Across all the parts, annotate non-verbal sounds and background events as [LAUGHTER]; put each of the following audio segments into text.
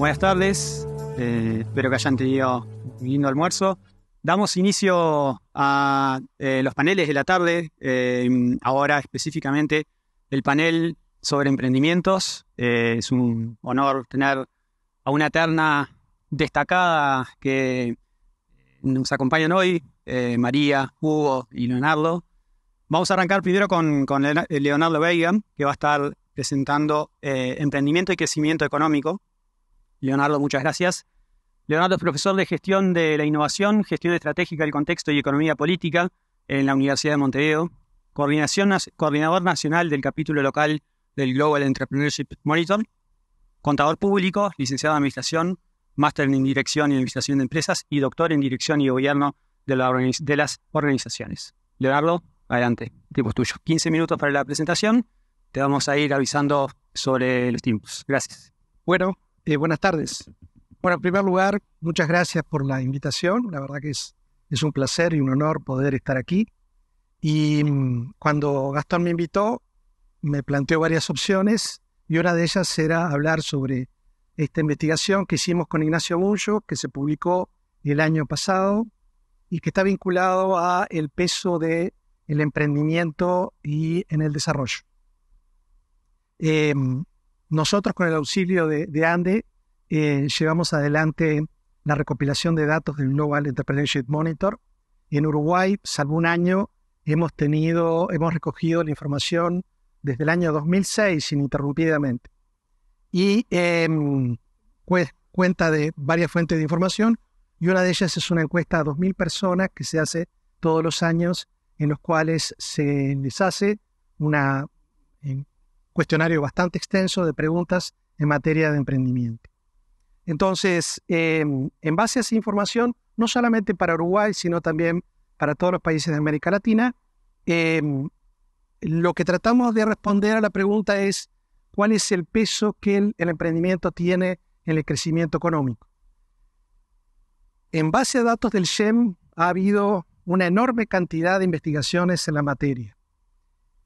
Buenas tardes, eh, espero que hayan tenido un lindo almuerzo. Damos inicio a eh, los paneles de la tarde, eh, ahora específicamente el panel sobre emprendimientos. es un honor tener a una terna destacada que nos acompañan hoy, María, Hugo y Leonardo. Vamos a arrancar primero con, con Leonardo Veiga, que va a estar presentando emprendimiento y crecimiento económico, Leonardo, muchas gracias. Leonardo es profesor de Gestión de la Innovación, Gestión Estratégica del Contexto y Economía Política en la Universidad de Montevideo, Coordinación, coordinador nacional del capítulo local del Global Entrepreneurship Monitor, contador público, licenciado en Administración, máster en Dirección y Administración de Empresas y doctor en Dirección y Gobierno de, las organizaciones. Leonardo, adelante, tiempo es tuyo. 15 minutos para la presentación. Te vamos a ir avisando sobre los tiempos. Gracias. Bueno, eh, buenas tardes. Bueno, en primer lugar, muchas gracias por la invitación. La verdad que es, un placer y un honor poder estar aquí. Y mm, cuando Gastón me invitó, me planteó varias opciones y una de ellas era hablar sobre esta investigación que hicimos con Ignacio Bullo, que se publicó el año pasado y que está vinculado a el peso de emprendimiento y en el desarrollo. Eh, nosotros con el auxilio de, Ande eh, llevamos adelante la recopilación de datos del Global Entrepreneurship Monitor en Uruguay, salvo un año, hemos tenido, hemos recogido la información desde el año 2006 ininterrumpidamente. Y em, cuenta de varias fuentes de información y una de ellas es una encuesta a 2.000 personas que se hace todos los años en los cuales se les hace una cuestionario bastante extenso de preguntas en materia de emprendimiento. Entonces, eh, en base a esa información, no solamente para Uruguay, sino también para todos los países de América Latina, eh, lo que tratamos de responder a la pregunta es cuál es el peso que el, emprendimiento tiene en el crecimiento económico. En base a datos del SEM ha habido una enorme cantidad de investigaciones en la materia.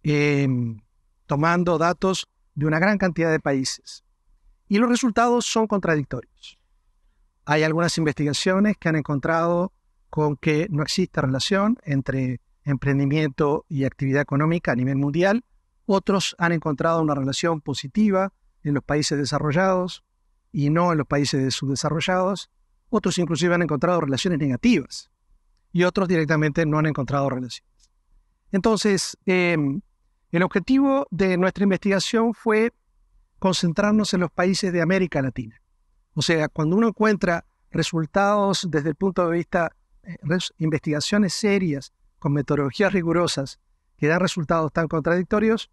Eh, tomando datos de una gran cantidad de países. Y los resultados son contradictorios. Hay algunas investigaciones que han encontrado con que no existe relación entre emprendimiento y actividad económica a nivel mundial. Otros han encontrado una relación positiva en los países desarrollados y no en los países subdesarrollados. Otros inclusive han encontrado relaciones negativas y otros directamente no han encontrado relaciones. Entonces, em, el objetivo de nuestra investigación fue concentrarnos en los países de América Latina. O sea, cuando uno encuentra resultados desde el punto de vista de eh, investigaciones serias, con metodologías rigurosas, que dan resultados tan contradictorios,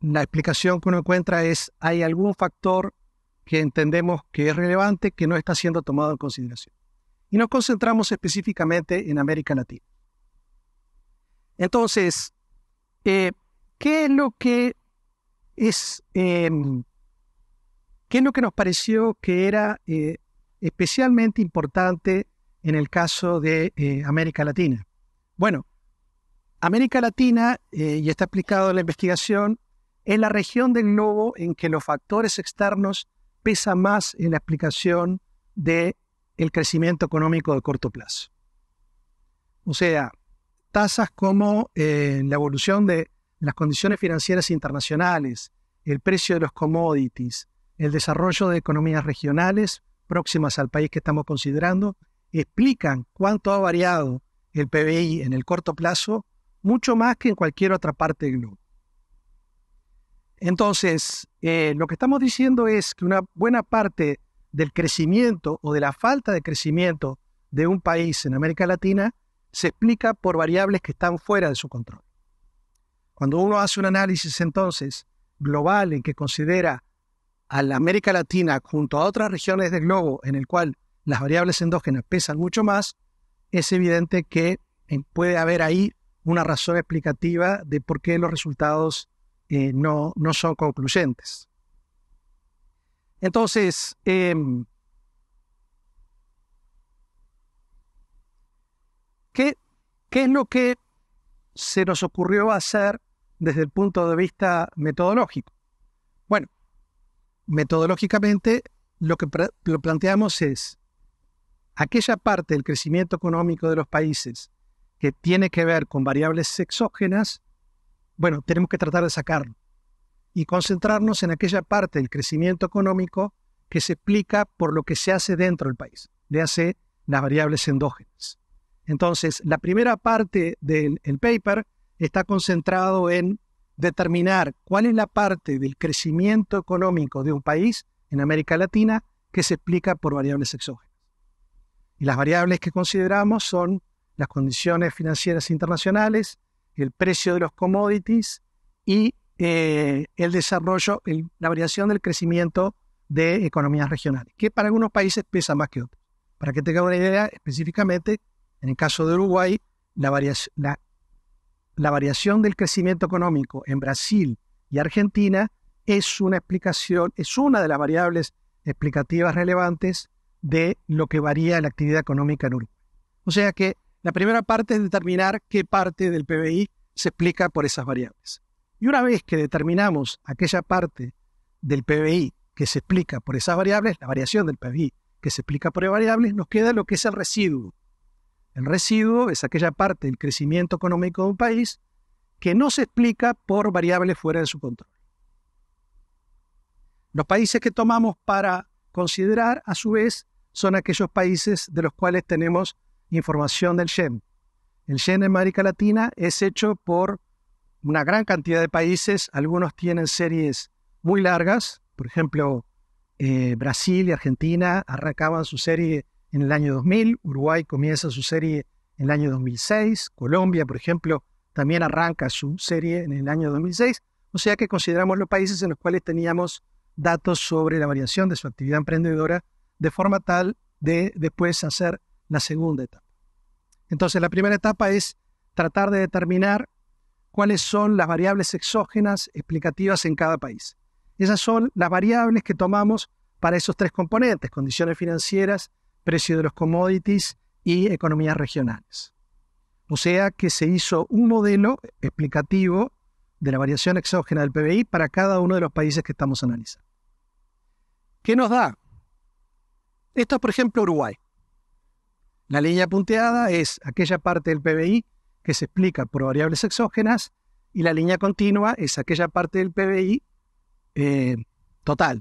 la explicación que uno encuentra es hay algún factor que entendemos que es relevante que no está siendo tomado en consideración. Y nos concentramos específicamente en América Latina. Entonces, eh, ¿Qué es lo que es, em, qué lo que nos pareció que era eh, especialmente importante en el caso de eh, América Latina? Bueno, América Latina, eh, y está explicado en la investigación, es la región del globo en que los factores externos pesan más en la explicación del el crecimiento económico de corto plazo. O sea, tasas como la evolución de las condiciones financieras internacionales, el precio de los commodities, el desarrollo de economías regionales próximas al país que estamos considerando, explican cuánto ha variado el PBI en el corto plazo, mucho más que en cualquier otra parte del globo. Entonces, eh, lo que estamos diciendo es que una buena parte del crecimiento o de la falta de crecimiento de un país en América Latina se explica por variables que están fuera de su control. Cuando uno hace un análisis entonces global en que considera a la América Latina junto a otras regiones del globo en el cual las variables endógenas pesan mucho más, es evidente que eh, puede haber ahí una razón explicativa de por qué los resultados eh, no, son concluyentes. Entonces, em, ¿qué, ¿qué es lo que se nos ocurrió hacer desde el punto de vista metodológico. Bueno, metodológicamente lo que lo planteamos es aquella parte del crecimiento económico de los países que tiene que ver con variables exógenas, bueno, tenemos que tratar de sacarlo y concentrarnos en aquella parte del crecimiento económico que se explica por lo que se hace dentro del país, le hace las variables endógenas. Entonces, la primera parte del paper está concentrado en determinar cuál es la parte del crecimiento económico de un país en América Latina que se explica por variables exógenas. Y las variables que consideramos son las condiciones financieras internacionales, el precio de los commodities y eh, el desarrollo, la variación del crecimiento de economías regionales, que para algunos países pesa más que otros. Para que tengan una idea, específicamente, en el caso de Uruguay, la, variación, la la variación del crecimiento económico en Brasil y Argentina es una explicación, es una de las variables explicativas relevantes de lo que varía la actividad económica en Uruguay. O sea que la primera parte es determinar qué parte del PBI se explica por esas variables. Y una vez que determinamos aquella parte del PBI que se explica por esas variables, la variación del PBI que se explica por variables, nos queda lo que es el residuo, el residuo es aquella parte del crecimiento económico de un país que no se explica por variables fuera de su control. Los países que tomamos para considerar, a su vez, son aquellos países de los cuales tenemos información del Yen. El Yen en América Latina es hecho por una gran cantidad de países, algunos tienen series muy largas, por ejemplo, eh, Brasil y Argentina arrancaban su serie en el año 2000, Uruguay comienza su serie en el año 2006, Colombia, por ejemplo, también arranca su serie en el año 2006, o sea que consideramos los países en los cuales teníamos datos sobre la variación de su actividad emprendedora de forma tal de después hacer la segunda etapa. Entonces, la primera etapa es tratar de determinar cuáles son las variables exógenas explicativas en cada país. Esas son las variables que tomamos para esos tres componentes, condiciones financieras, precio de los commodities y economías regionales. O sea que se hizo un modelo explicativo de la variación exógena del PBI para cada uno de los países que estamos analizando. ¿Qué nos da? Esto es, por ejemplo, Uruguay. La línea punteada es aquella parte del PBI que se explica por variables exógenas y la línea continua es aquella parte del PBI eh, total.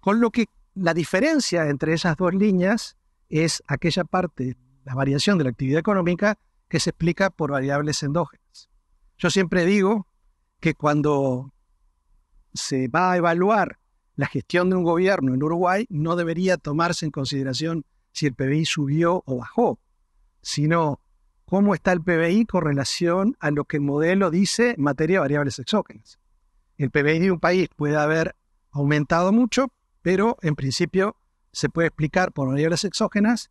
Con lo que la diferencia entre esas dos líneas es aquella parte, la variación de la actividad económica, que se explica por variables endógenas. Yo siempre digo que cuando se va a evaluar la gestión de un gobierno en Uruguay, no debería tomarse en consideración si el PBI subió o bajó, sino cómo está el PBI con relación a lo que el modelo dice en materia de variables exógenas. El PBI de un país puede haber aumentado mucho, pero en principio se puede explicar por variables exógenas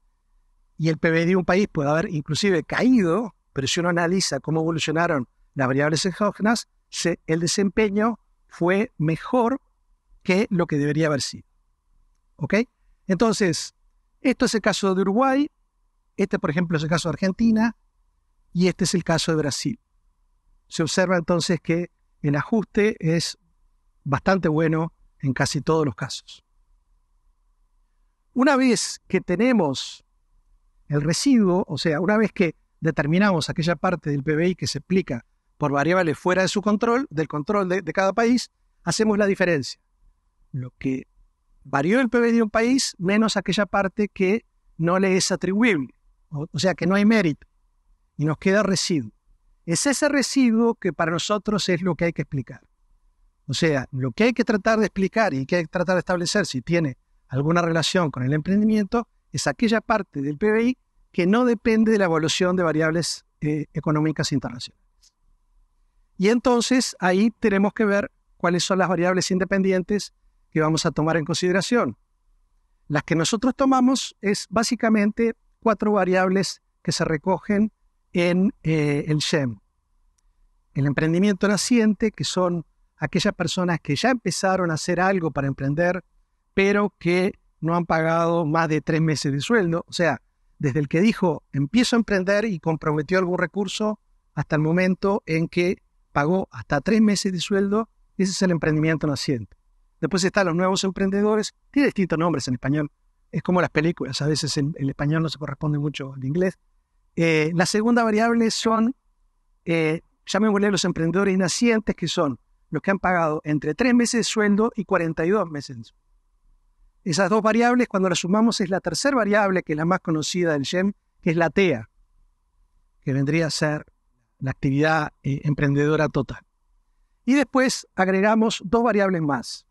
y el PBI de un país puede haber inclusive caído, pero si uno analiza cómo evolucionaron las variables exógenas, el desempeño fue mejor que lo que debería haber sido. Entonces, esto es el caso de Uruguay, este por ejemplo es el caso de Argentina y este es el caso de Brasil. Se observa entonces que el ajuste es bastante bueno en casi todos los casos. Una vez que tenemos el residuo, o sea, una vez que determinamos aquella parte del PBI que se explica por variables fuera de su control, del control de, cada país, hacemos la diferencia. Lo que varió el PBI de un país menos aquella parte que no le es atribuible, o sea, que no hay mérito, y nos queda residuo. Es ese residuo que para nosotros es lo que hay que explicar. O sea, lo que hay que tratar de explicar y que hay que tratar de establecer si tiene alguna relación con el emprendimiento es aquella parte del PBI que no depende de la evolución de variables eh, económicas e internacionales. Y entonces ahí tenemos que ver cuáles son las variables independientes que vamos a tomar en consideración. Las que nosotros tomamos es básicamente cuatro variables que se recogen en eh, el SEM, El emprendimiento naciente, que son aquellas personas que ya empezaron a hacer algo para emprender, pero que no han pagado más de tres meses de sueldo. O sea, desde el que dijo empiezo a emprender y comprometió algún recurso hasta el momento en que pagó hasta tres meses de sueldo, ese es el emprendimiento naciente. Después están los nuevos emprendedores, tiene distintos nombres en español, es como las películas, a veces en, el español no se corresponde mucho al inglés. Eh, la segunda variable son, eh, a los emprendedores nacientes, que son los que han pagado entre tres meses de sueldo y 42 meses Esas dos variables, cuando las sumamos, es la tercera variable, que es la más conocida del GEM, que es la TEA, que vendría a ser la actividad eh, emprendedora total. Y después agregamos dos variables más.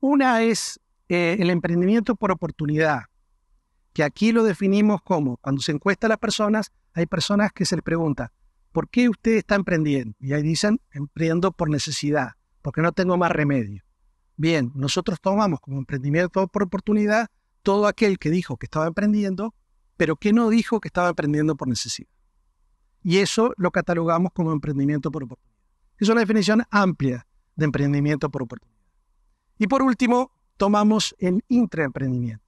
Una es eh, el emprendimiento por oportunidad, que aquí lo definimos como, cuando se encuesta a las personas, hay personas que se les pregunta, ¿por qué usted está emprendiendo? Y ahí dicen, emprendiendo por necesidad, porque no tengo más remedio. Bien, nosotros tomamos como emprendimiento por oportunidad todo aquel que dijo que estaba emprendiendo, pero que no dijo que estaba emprendiendo por necesidad. Y eso lo catalogamos como emprendimiento por oportunidad. Es una definición amplia de emprendimiento por oportunidad. Y por último, tomamos el intraemprendimiento.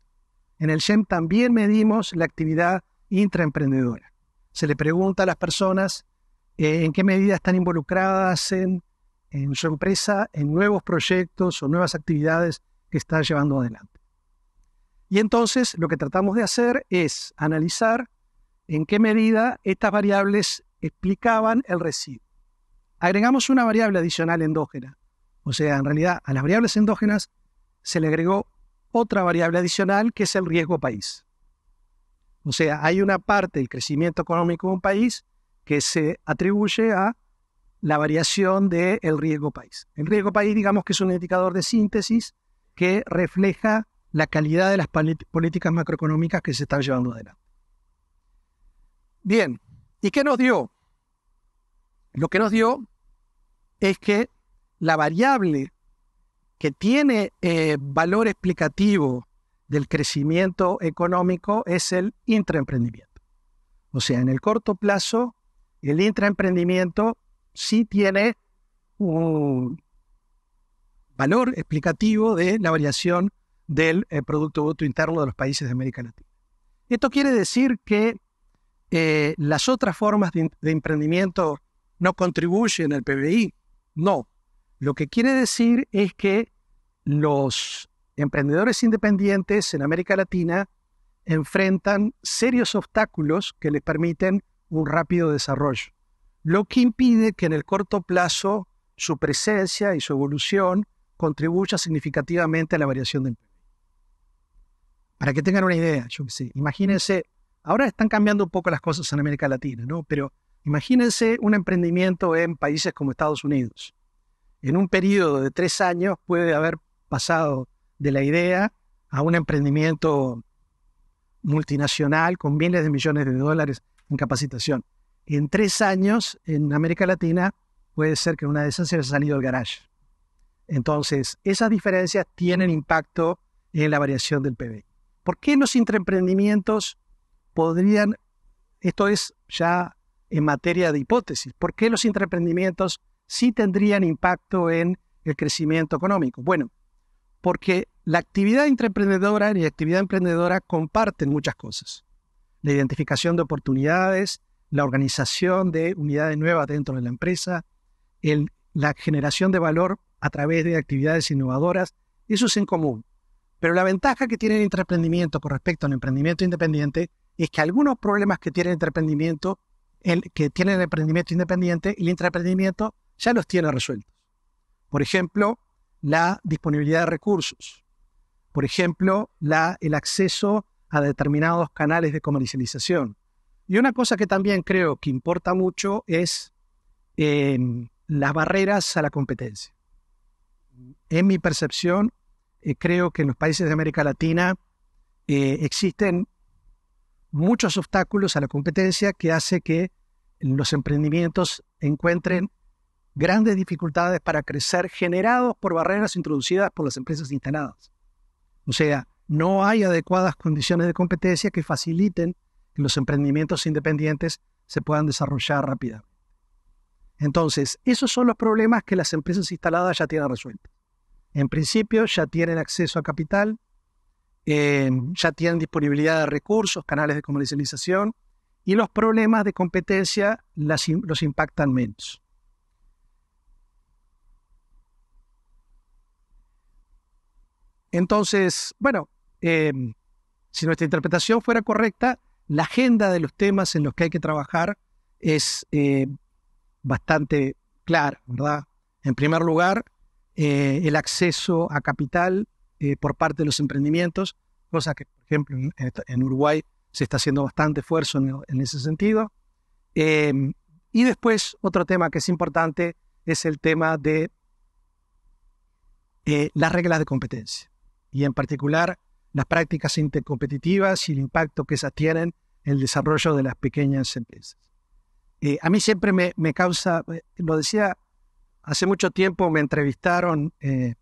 En el SEM también medimos la actividad intraemprendedora. Se le pregunta a las personas eh, en qué medida están involucradas en, su empresa, en nuevos proyectos o nuevas actividades que está llevando adelante. Y entonces lo que tratamos de hacer es analizar en qué medida estas variables explicaban el residuo. Agregamos una variable adicional endógena, o sea, en realidad a las variables endógenas se le agregó otra variable adicional que es el riesgo país. O sea, hay una parte del crecimiento económico de un país que se atribuye a la variación del riesgo país. El riesgo país, digamos que es un indicador de síntesis que refleja la calidad de las políticas macroeconómicas que se están llevando adelante. Bien, ¿y qué nos dio? Lo que nos dio es que la variable que tiene eh, valor explicativo del crecimiento económico es el intraemprendimiento. O sea, en el corto plazo, el intraemprendimiento sí tiene un valor explicativo de la variación del eh, Producto Bruto Interno de los países de América Latina. Esto quiere decir que eh, las otras formas de, de emprendimiento no contribuyen al PBI. No. Lo que quiere decir es que los emprendedores independientes en América Latina enfrentan serios obstáculos que les permiten un rápido desarrollo, lo que impide que en el corto plazo su presencia y su evolución contribuya significativamente a la variación del PIB. Para que tengan una idea, yo sé, imagínense, ahora están cambiando un poco las cosas en América Latina, ¿no? Pero imagínense un emprendimiento en países como Estados Unidos. En un periodo de tres años puede haber pasado de la idea a un emprendimiento multinacional con miles de millones de dólares en capacitación. en tres años en América Latina puede ser que una de esas se haya salido del garage. Entonces, esas diferencias tienen impacto en la variación del PBI. ¿Por qué los intraemprendimientos podrían, esto es ya en materia de hipótesis, por qué los intraemprendimientos sí tendrían impacto en el crecimiento económico? Bueno, porque la actividad intraemprendedora y la actividad emprendedora comparten muchas cosas la identificación de oportunidades, la organización de unidades nuevas dentro de la empresa, la generación de valor a través de actividades innovadoras, eso es en común. Pero la ventaja que tiene el intraprendimiento con respecto al emprendimiento independiente es que algunos problemas que tiene el emprendimiento, que tiene el emprendimiento independiente, el intraprendimiento ya los tiene resueltos. Por ejemplo, la disponibilidad de recursos. Por ejemplo, la, el acceso a determinados canales de comercialización. Y una cosa que también creo que importa mucho es em, las barreras a la competencia. En mi percepción, eh, creo que en los países de América Latina eh, existen muchos obstáculos a la competencia que hace que los emprendimientos encuentren grandes dificultades para crecer generados por barreras introducidas por las empresas instaladas. O sea, no hay adecuadas condiciones de competencia que faciliten que los emprendimientos independientes se puedan desarrollar rápidamente. Entonces, esos son los problemas que las empresas instaladas ya tienen resueltos. En principio, ya tienen acceso a capital, eh, ya tienen disponibilidad de recursos, canales de comercialización, y los problemas de competencia los impactan menos. Entonces, bueno, Em, si nuestra interpretación fuera correcta, la agenda de los temas en los que hay que trabajar es em, bastante clara, ¿verdad? En primer lugar, eh, el acceso a capital eh, por parte de los emprendimientos, cosa que, por ejemplo, en, Uruguay se está haciendo bastante esfuerzo en, en ese sentido. Em, y después, otro tema que es importante es el tema de eh, las reglas de competencia y en particular las prácticas intercompetitivas y el impacto que esas tienen en el desarrollo de las pequeñas empresas. Eh, a mí siempre me, causa, eh, lo decía, hace mucho tiempo me entrevistaron eh,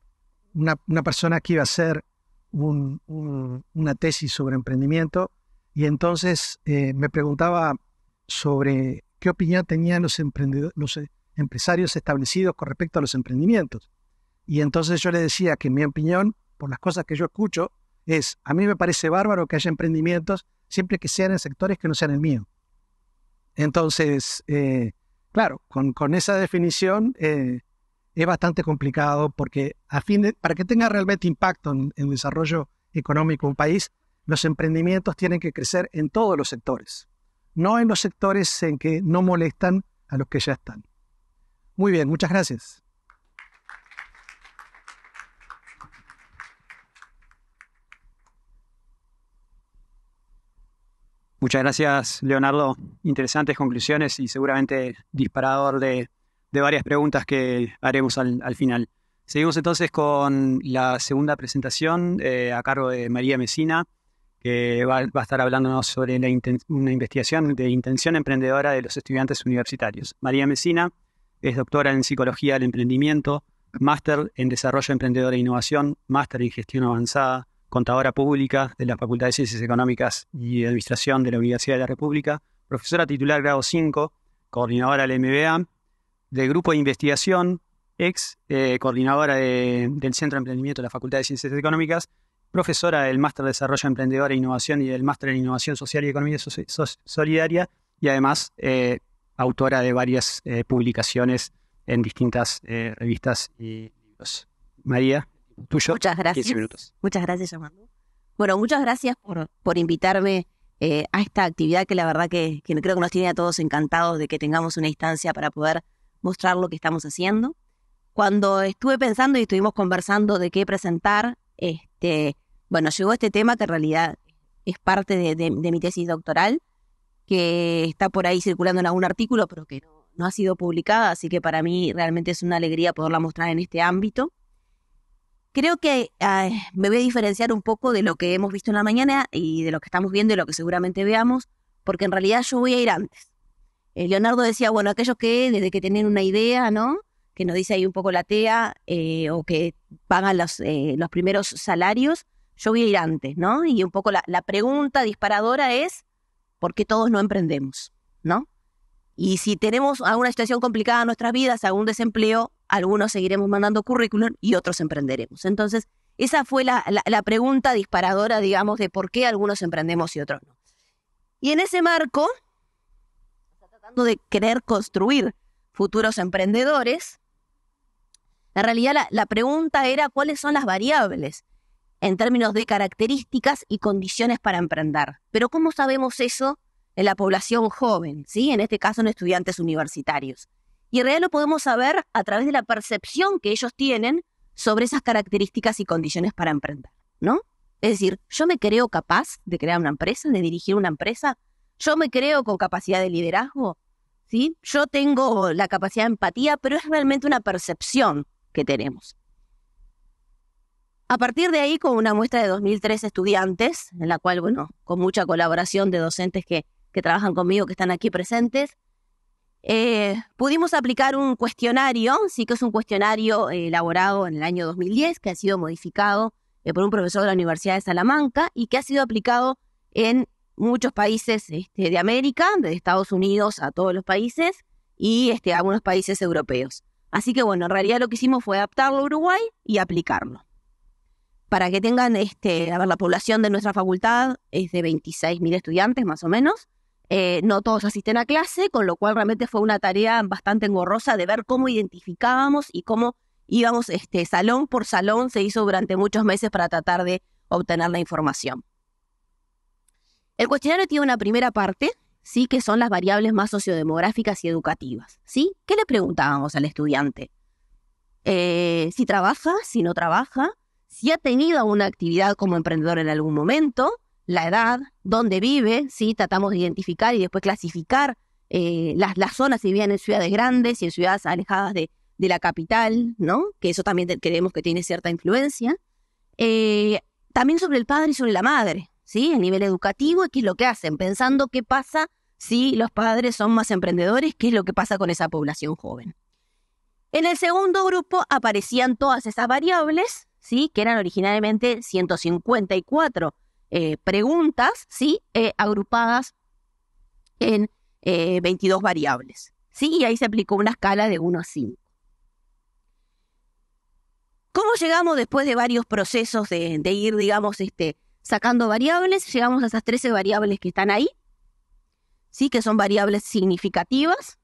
una, persona que iba a hacer una tesis sobre emprendimiento y entonces me preguntaba sobre qué opinión tenían los, los empresarios establecidos con respecto a los emprendimientos. Y entonces yo le decía que mi opinión, por las cosas que yo escucho, es, a mí me parece bárbaro que haya emprendimientos siempre que sean en sectores que no sean el mío. Entonces, eh, claro, con, esa definición eh, es bastante complicado porque a fin para que tenga realmente impacto en, el desarrollo económico de un país, los emprendimientos tienen que crecer en todos los sectores, no en los sectores en que no molestan a los que ya están. Muy bien, muchas gracias. Muchas gracias, Leonardo. Interesantes conclusiones y seguramente disparador de, varias preguntas que haremos al, final. Seguimos entonces con la segunda presentación eh, a cargo de María Mesina, que va, a estar hablándonos sobre la una investigación de intención emprendedora de los estudiantes universitarios. María Mesina es doctora en Psicología del Emprendimiento, máster en Desarrollo Emprendedor e Innovación, máster en Gestión Avanzada, contadora pública de la Facultad de Ciencias Económicas y Administración de la Universidad de la República, profesora titular grado 5, coordinadora del MBA, del grupo de investigación, ex eh, coordinadora del Centro de Emprendimiento de la Facultad de Ciencias Económicas, profesora del Máster de Desarrollo Emprendedor e Innovación y del Máster en Innovación Social y Economía Solidaria, y además eh, autora de varias eh, publicaciones en distintas revistas y libros. María, muchas gracias. Muchas gracias, Bueno, muchas gracias por, por invitarme eh, a esta actividad que la verdad que, creo que nos tiene a todos encantados de que tengamos una instancia para poder mostrar lo que estamos haciendo. Cuando estuve pensando y estuvimos conversando de qué presentar, este, bueno, llegó este tema que en realidad es parte de, de, mi tesis doctoral, que está por ahí circulando en algún artículo, pero que no ha sido publicada, así que para mí realmente es una alegría poderla mostrar en este ámbito. Creo que me voy a diferenciar un poco de lo que hemos visto en la mañana y de lo que estamos viendo y lo que seguramente veamos, porque en realidad yo voy a ir antes. Eh, Leonardo decía, bueno, aquellos que desde que tienen una idea, ¿no? Que nos dice ahí un poco la TEA, eh, o que pagan los, eh, los, primeros salarios, yo voy a ir antes, ¿no? Y un poco la, la pregunta disparadora es, ¿por qué todos no emprendemos? ¿No? Y si tenemos alguna situación complicada en nuestras vidas, algún desempleo, algunos seguiremos mandando currículum y otros emprenderemos. Entonces, esa fue la, pregunta disparadora, digamos, de por qué algunos emprendemos y otros no. Y en ese marco, tratando de querer construir futuros emprendedores, en realidad la, pregunta era cuáles son las variables en términos de características y condiciones para emprender. Pero ¿cómo sabemos eso en la población joven? ¿sí? En este caso, en estudiantes universitarios. Y en realidad lo podemos saber a través de la percepción que ellos tienen sobre esas características y condiciones para emprender, ¿no? Es decir, yo me creo capaz de crear una empresa, de dirigir una empresa, yo me creo con capacidad de liderazgo, ¿sí? Yo tengo la capacidad de empatía, pero es realmente una percepción que tenemos. A partir de ahí, con una muestra de 2003 estudiantes, en la cual, bueno, con mucha colaboración de docentes que, que trabajan conmigo, que están aquí presentes, eh, pudimos aplicar un cuestionario, sí que es un cuestionario eh, elaborado en el año 2010, que ha sido modificado eh, por un profesor de la Universidad de Salamanca y que ha sido aplicado en muchos países este, de América, de Estados Unidos a todos los países y este, algunos países europeos. Así que bueno, en realidad lo que hicimos fue adaptarlo a Uruguay y aplicarlo. Para que tengan, este, a ver, la población de nuestra facultad es de 26.000 estudiantes más o menos, eh, no todos asisten a clase, con lo cual realmente fue una tarea bastante engorrosa de ver cómo identificábamos y cómo íbamos este, salón por salón, se hizo durante muchos meses para tratar de obtener la información. El cuestionario tiene una primera parte, sí, que son las variables más sociodemográficas y educativas, ¿sí? ¿Qué le preguntábamos al estudiante? Eh, si trabaja, si no trabaja, si ha tenido alguna actividad como emprendedor en algún momento, la edad, dónde vive, ¿sí? tratamos de identificar y después clasificar eh, las, zonas si vivían en ciudades grandes y en ciudades alejadas de, la capital, ¿no? que eso también creemos que tiene cierta influencia. Eh, también sobre el padre y sobre la madre, ¿sí? a nivel educativo y qué es lo que hacen, pensando qué pasa si los padres son más emprendedores, qué es lo que pasa con esa población joven. En el segundo grupo aparecían todas esas variables, ¿sí? que eran originalmente 154 eh, preguntas, ¿sí? Eh, agrupadas en 22 eh, variables, ¿sí? Y ahí se aplicó una escala de 1 a 5. ¿Cómo llegamos después de varios procesos de, ir, digamos, este, sacando variables? Llegamos a esas 13 variables que están ahí, ¿sí? Que son variables significativas,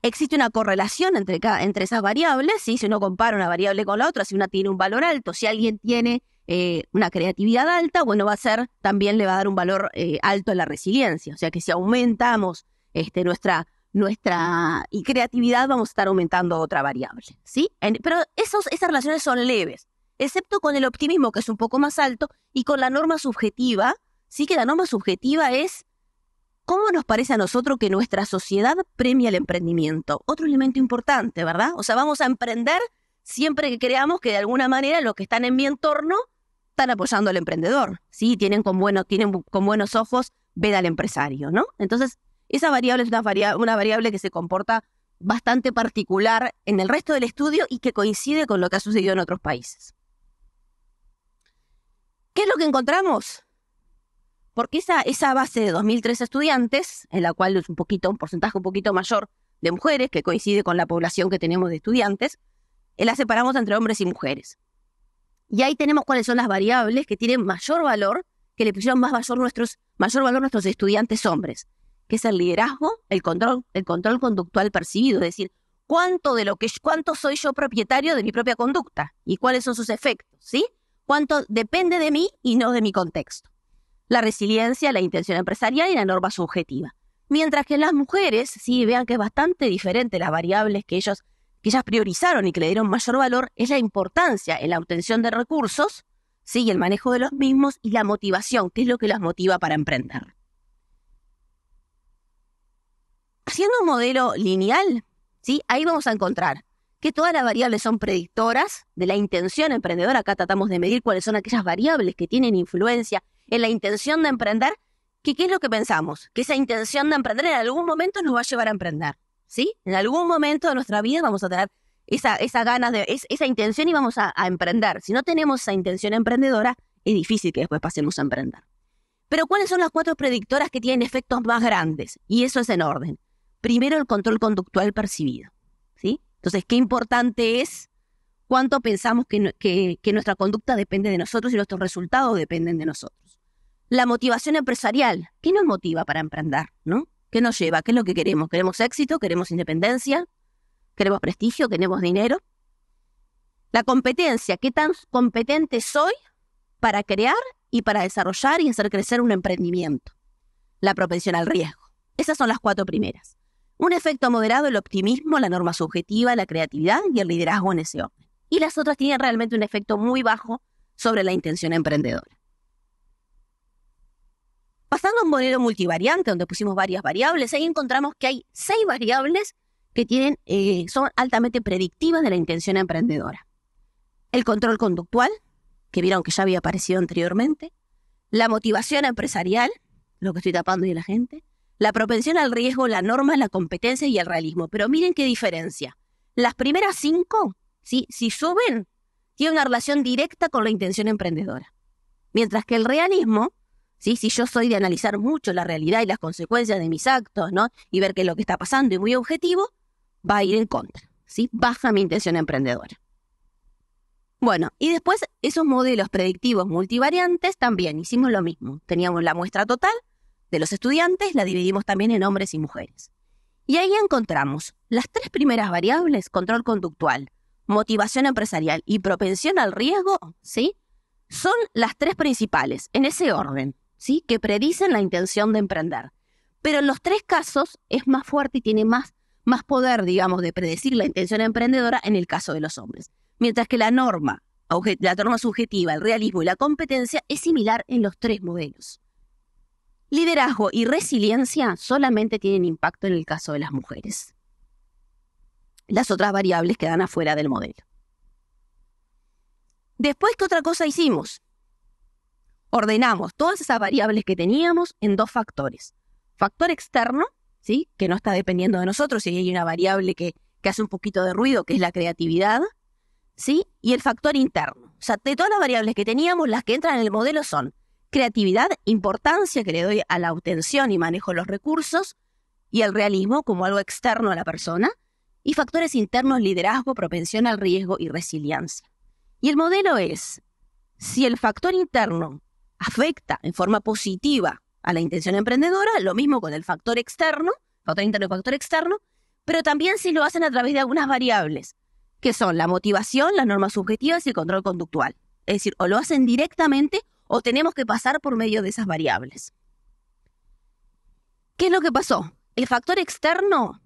existe una correlación entre, entre esas variables, ¿sí? si uno compara una variable con la otra, si una tiene un valor alto, si alguien tiene eh, una creatividad alta, bueno, va a ser, también le va a dar un valor eh, alto a la resiliencia. O sea que si aumentamos este, nuestra, nuestra y creatividad, vamos a estar aumentando otra variable. ¿sí? pero esas relaciones son leves, excepto con el optimismo, que es un poco más alto, y con la norma subjetiva, sí que la norma subjetiva es ¿Cómo nos parece a nosotros que nuestra sociedad premia el emprendimiento? Otro elemento importante, ¿verdad? O sea, vamos a emprender siempre que creamos que de alguna manera los que están en mi entorno están apoyando al emprendedor, ¿sí? Tienen con, tienen con buenos ojos, ven al empresario, ¿no? Entonces, esa variable es una, variable, una variable que se comporta bastante particular en el resto del estudio y que coincide con lo que ha sucedido en otros países. ¿Qué es lo que encontramos? Porque esa, esa base de 2003 estudiantes, en la cual es un poquito, un porcentaje un poquito mayor de mujeres, que coincide con la población que tenemos de estudiantes, eh, la separamos entre hombres y mujeres. Y ahí tenemos cuáles son las variables que tienen mayor valor, que le pusieron más valor nuestros, mayor valor nuestros estudiantes hombres, que es el liderazgo, el control, el control conductual percibido, es decir, cuánto de lo que cuánto soy yo propietario de mi propia conducta y cuáles son sus efectos, ¿sí? Cuánto depende de mí y no de mi contexto. La resiliencia, la intención empresarial y la norma subjetiva. Mientras que las mujeres, sí, vean que es bastante diferente las variables que ellos que ellas priorizaron y que le dieron mayor valor es la importancia en la obtención de recursos, ¿sí? y el manejo de los mismos y la motivación, que es lo que las motiva para emprender. Haciendo un modelo lineal, ¿sí? ahí vamos a encontrar que todas las variables son predictoras de la intención emprendedora. Acá tratamos de medir cuáles son aquellas variables que tienen influencia en la intención de emprender, que qué es lo que pensamos, que esa intención de emprender en algún momento nos va a llevar a emprender. ¿sí? En algún momento de nuestra vida vamos a tener esa, ganas de, esa intención y vamos a, emprender. Si no tenemos esa intención emprendedora, es difícil que después pasemos a emprender. Pero ¿cuáles son las cuatro predictoras que tienen efectos más grandes? Y eso es en orden. Primero, el control conductual percibido, ¿sí? Entonces, qué importante es cuánto pensamos que, que, que nuestra conducta depende de nosotros y nuestros resultados dependen de nosotros. La motivación empresarial, ¿qué nos motiva para emprender, no? ¿Qué nos lleva? ¿Qué es lo que queremos? ¿Queremos éxito? ¿Queremos independencia? ¿Queremos prestigio? ¿Queremos dinero? La competencia, ¿qué tan competente soy para crear y para desarrollar y hacer crecer un emprendimiento? La propensión al riesgo. Esas son las cuatro primeras. Un efecto moderado, el optimismo, la norma subjetiva, la creatividad y el liderazgo en ese orden. Y las otras tienen realmente un efecto muy bajo sobre la intención emprendedora. Pasando a un modelo multivariante, donde pusimos varias variables, ahí encontramos que hay seis variables que tienen, eh, son altamente predictivas de la intención emprendedora. El control conductual, que vieron que ya había aparecido anteriormente, la motivación empresarial, lo que estoy tapando de la gente, la propensión al riesgo, la norma, la competencia y el realismo. Pero miren qué diferencia. Las primeras cinco, ¿sí? si suben, tienen una relación directa con la intención emprendedora. Mientras que el realismo si yo soy de analizar mucho la realidad y las consecuencias de mis actos, ¿no? Y ver que lo que está pasando y muy objetivo, va a ir en contra, ¿sí? Baja mi intención emprendedora. Bueno, y después esos modelos predictivos multivariantes también hicimos lo mismo. Teníamos la muestra total de los estudiantes, la dividimos también en hombres y mujeres. Y ahí encontramos las tres primeras variables, control conductual, motivación empresarial y propensión al riesgo, ¿sí? Son las tres principales, en ese orden, que predicen la intención de emprender. Pero en los tres casos es más fuerte y tiene más, más poder, digamos, de predecir la intención emprendedora en el caso de los hombres. Mientras que la norma, la norma subjetiva, el realismo y la competencia es similar en los tres modelos. Liderazgo y resiliencia solamente tienen impacto en el caso de las mujeres. Las otras variables quedan afuera del modelo. Después, ¿qué otra cosa hicimos? ordenamos todas esas variables que teníamos en dos factores. Factor externo, ¿sí? que no está dependiendo de nosotros, y hay una variable que, hace un poquito de ruido, que es la creatividad, ¿sí? y el factor interno. O sea, de todas las variables que teníamos, las que entran en el modelo son creatividad, importancia que le doy a la obtención y manejo de los recursos, y el realismo como algo externo a la persona, y factores internos, liderazgo, propensión al riesgo y resiliencia. Y el modelo es, si el factor interno afecta en forma positiva a la intención emprendedora, lo mismo con el factor externo, factor interno y factor externo, pero también si lo hacen a través de algunas variables, que son la motivación, las normas subjetivas y el control conductual. Es decir, o lo hacen directamente o tenemos que pasar por medio de esas variables. ¿Qué es lo que pasó? El factor externo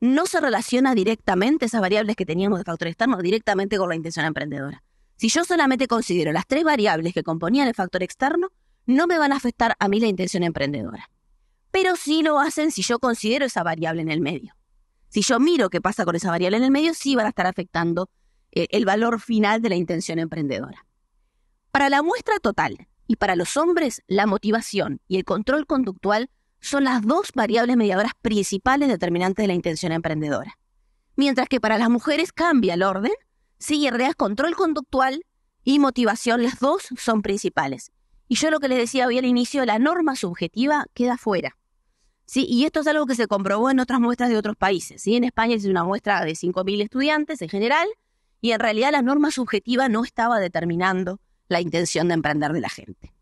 no se relaciona directamente, esas variables que teníamos de factor externo, directamente con la intención emprendedora. Si yo solamente considero las tres variables que componían el factor externo, no me van a afectar a mí la intención emprendedora. Pero sí lo hacen si yo considero esa variable en el medio. Si yo miro qué pasa con esa variable en el medio, sí van a estar afectando eh, el valor final de la intención emprendedora. Para la muestra total y para los hombres, la motivación y el control conductual son las dos variables mediadoras principales determinantes de la intención emprendedora. Mientras que para las mujeres cambia el orden Sí, en realidad control conductual y motivación, las dos son principales. Y yo lo que les decía hoy al inicio, la norma subjetiva queda fuera. Y esto es algo que se comprobó en otras muestras de otros países. ¿sí? En España es una muestra de 5.000 estudiantes en general, y en realidad la norma subjetiva no estaba determinando la intención de emprender de la gente.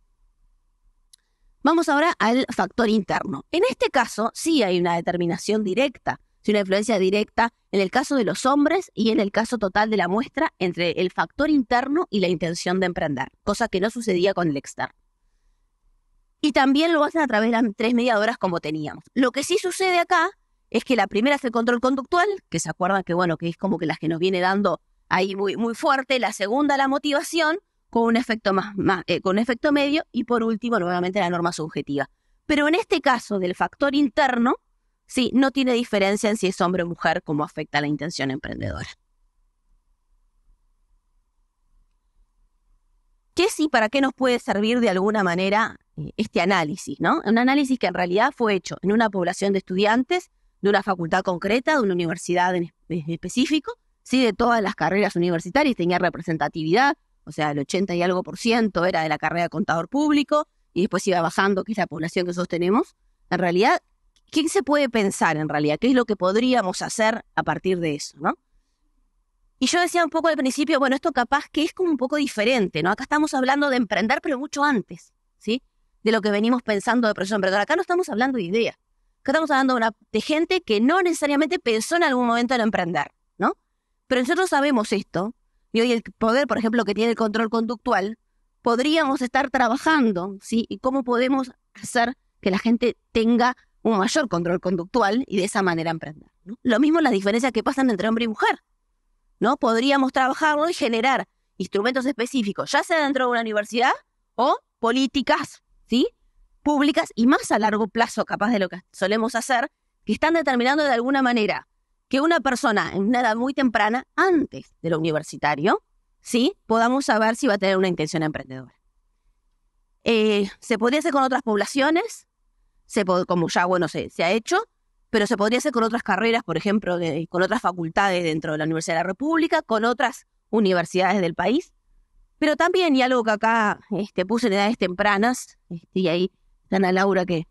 Vamos ahora al factor interno. En este caso, sí hay una determinación directa una influencia directa en el caso de los hombres y en el caso total de la muestra entre el factor interno y la intención de emprender, cosa que no sucedía con el externo. Y también lo hacen a través de las tres mediadoras como teníamos. Lo que sí sucede acá es que la primera es el control conductual, que se acuerdan que bueno, que es como que las que nos viene dando ahí muy, muy fuerte, la segunda la motivación, con un efecto más, eh, con un efecto medio, y por último, nuevamente la norma subjetiva. Pero en este caso del factor interno, Sí, no tiene diferencia en si es hombre o mujer, cómo afecta la intención emprendedora. ¿Qué sí, para qué nos puede servir de alguna manera eh, este análisis? ¿no? Un análisis que en realidad fue hecho en una población de estudiantes de una facultad concreta, de una universidad en específico, de todas las carreras universitarias, tenía representatividad, o sea, el 80 y algo por ciento era de la carrera de contador público, y después iba bajando, que es la población que sostenemos. En realidad, ¿qué se puede pensar en realidad? ¿Qué es lo que podríamos hacer a partir de eso, Y yo decía un poco al principio, bueno, esto capaz que es como un poco diferente, ¿no? Acá estamos hablando de emprender, pero mucho antes, ¿sí? De lo que venimos pensando de proceso Pero Acá no estamos hablando de ideas. Acá estamos hablando de gente que no necesariamente pensó en algún momento en emprender, ¿no? Pero nosotros sabemos esto. Y hoy el poder, por ejemplo, que tiene el control conductual, podríamos estar trabajando, ¿sí? Y cómo podemos hacer que la gente tenga un mayor control conductual y de esa manera emprender. Lo mismo las diferencias que pasan entre hombre y mujer. ¿no? Podríamos trabajarlo y generar instrumentos específicos, ya sea dentro de una universidad o políticas ¿sí? públicas y más a largo plazo, capaz de lo que solemos hacer, que están determinando de alguna manera que una persona en una edad muy temprana, antes de lo universitario, ¿sí? podamos saber si va a tener una intención emprendedora. Eh, se podría hacer con otras poblaciones, se como ya bueno se, ha hecho, pero se podría hacer con otras carreras, por ejemplo, con otras facultades dentro de la Universidad de la República, con otras universidades del país. Pero también, y algo que acá este, puse en edades tempranas, este, y ahí Ana Laura que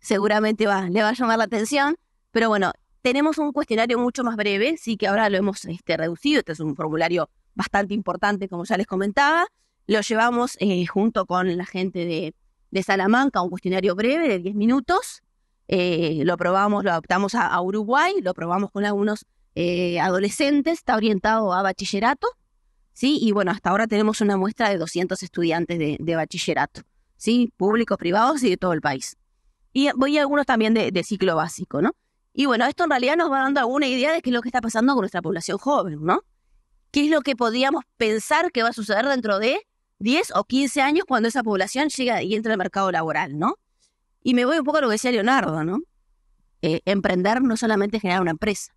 seguramente va, le va a llamar la atención, pero bueno, tenemos un cuestionario mucho más breve, sí que ahora lo hemos este, reducido, este es un formulario bastante importante, como ya les comentaba, lo llevamos eh, junto con la gente de de Salamanca, un cuestionario breve de 10 minutos. Eh, lo probamos, lo adaptamos a, Uruguay, lo probamos con algunos eh, adolescentes, está orientado a bachillerato, ¿sí? Y bueno, hasta ahora tenemos una muestra de 200 estudiantes de, bachillerato, ¿sí? Públicos, privados y de todo el país. Y voy a algunos también de, ciclo básico, ¿no? Y bueno, esto en realidad nos va dando alguna idea de qué es lo que está pasando con nuestra población joven, ¿no? ¿Qué es lo que podríamos pensar que va a suceder dentro de 10 o 15 años cuando esa población llega y entra al mercado laboral, ¿no? Y me voy un poco a lo que decía Leonardo, ¿no? Eh, emprender no solamente es generar una empresa,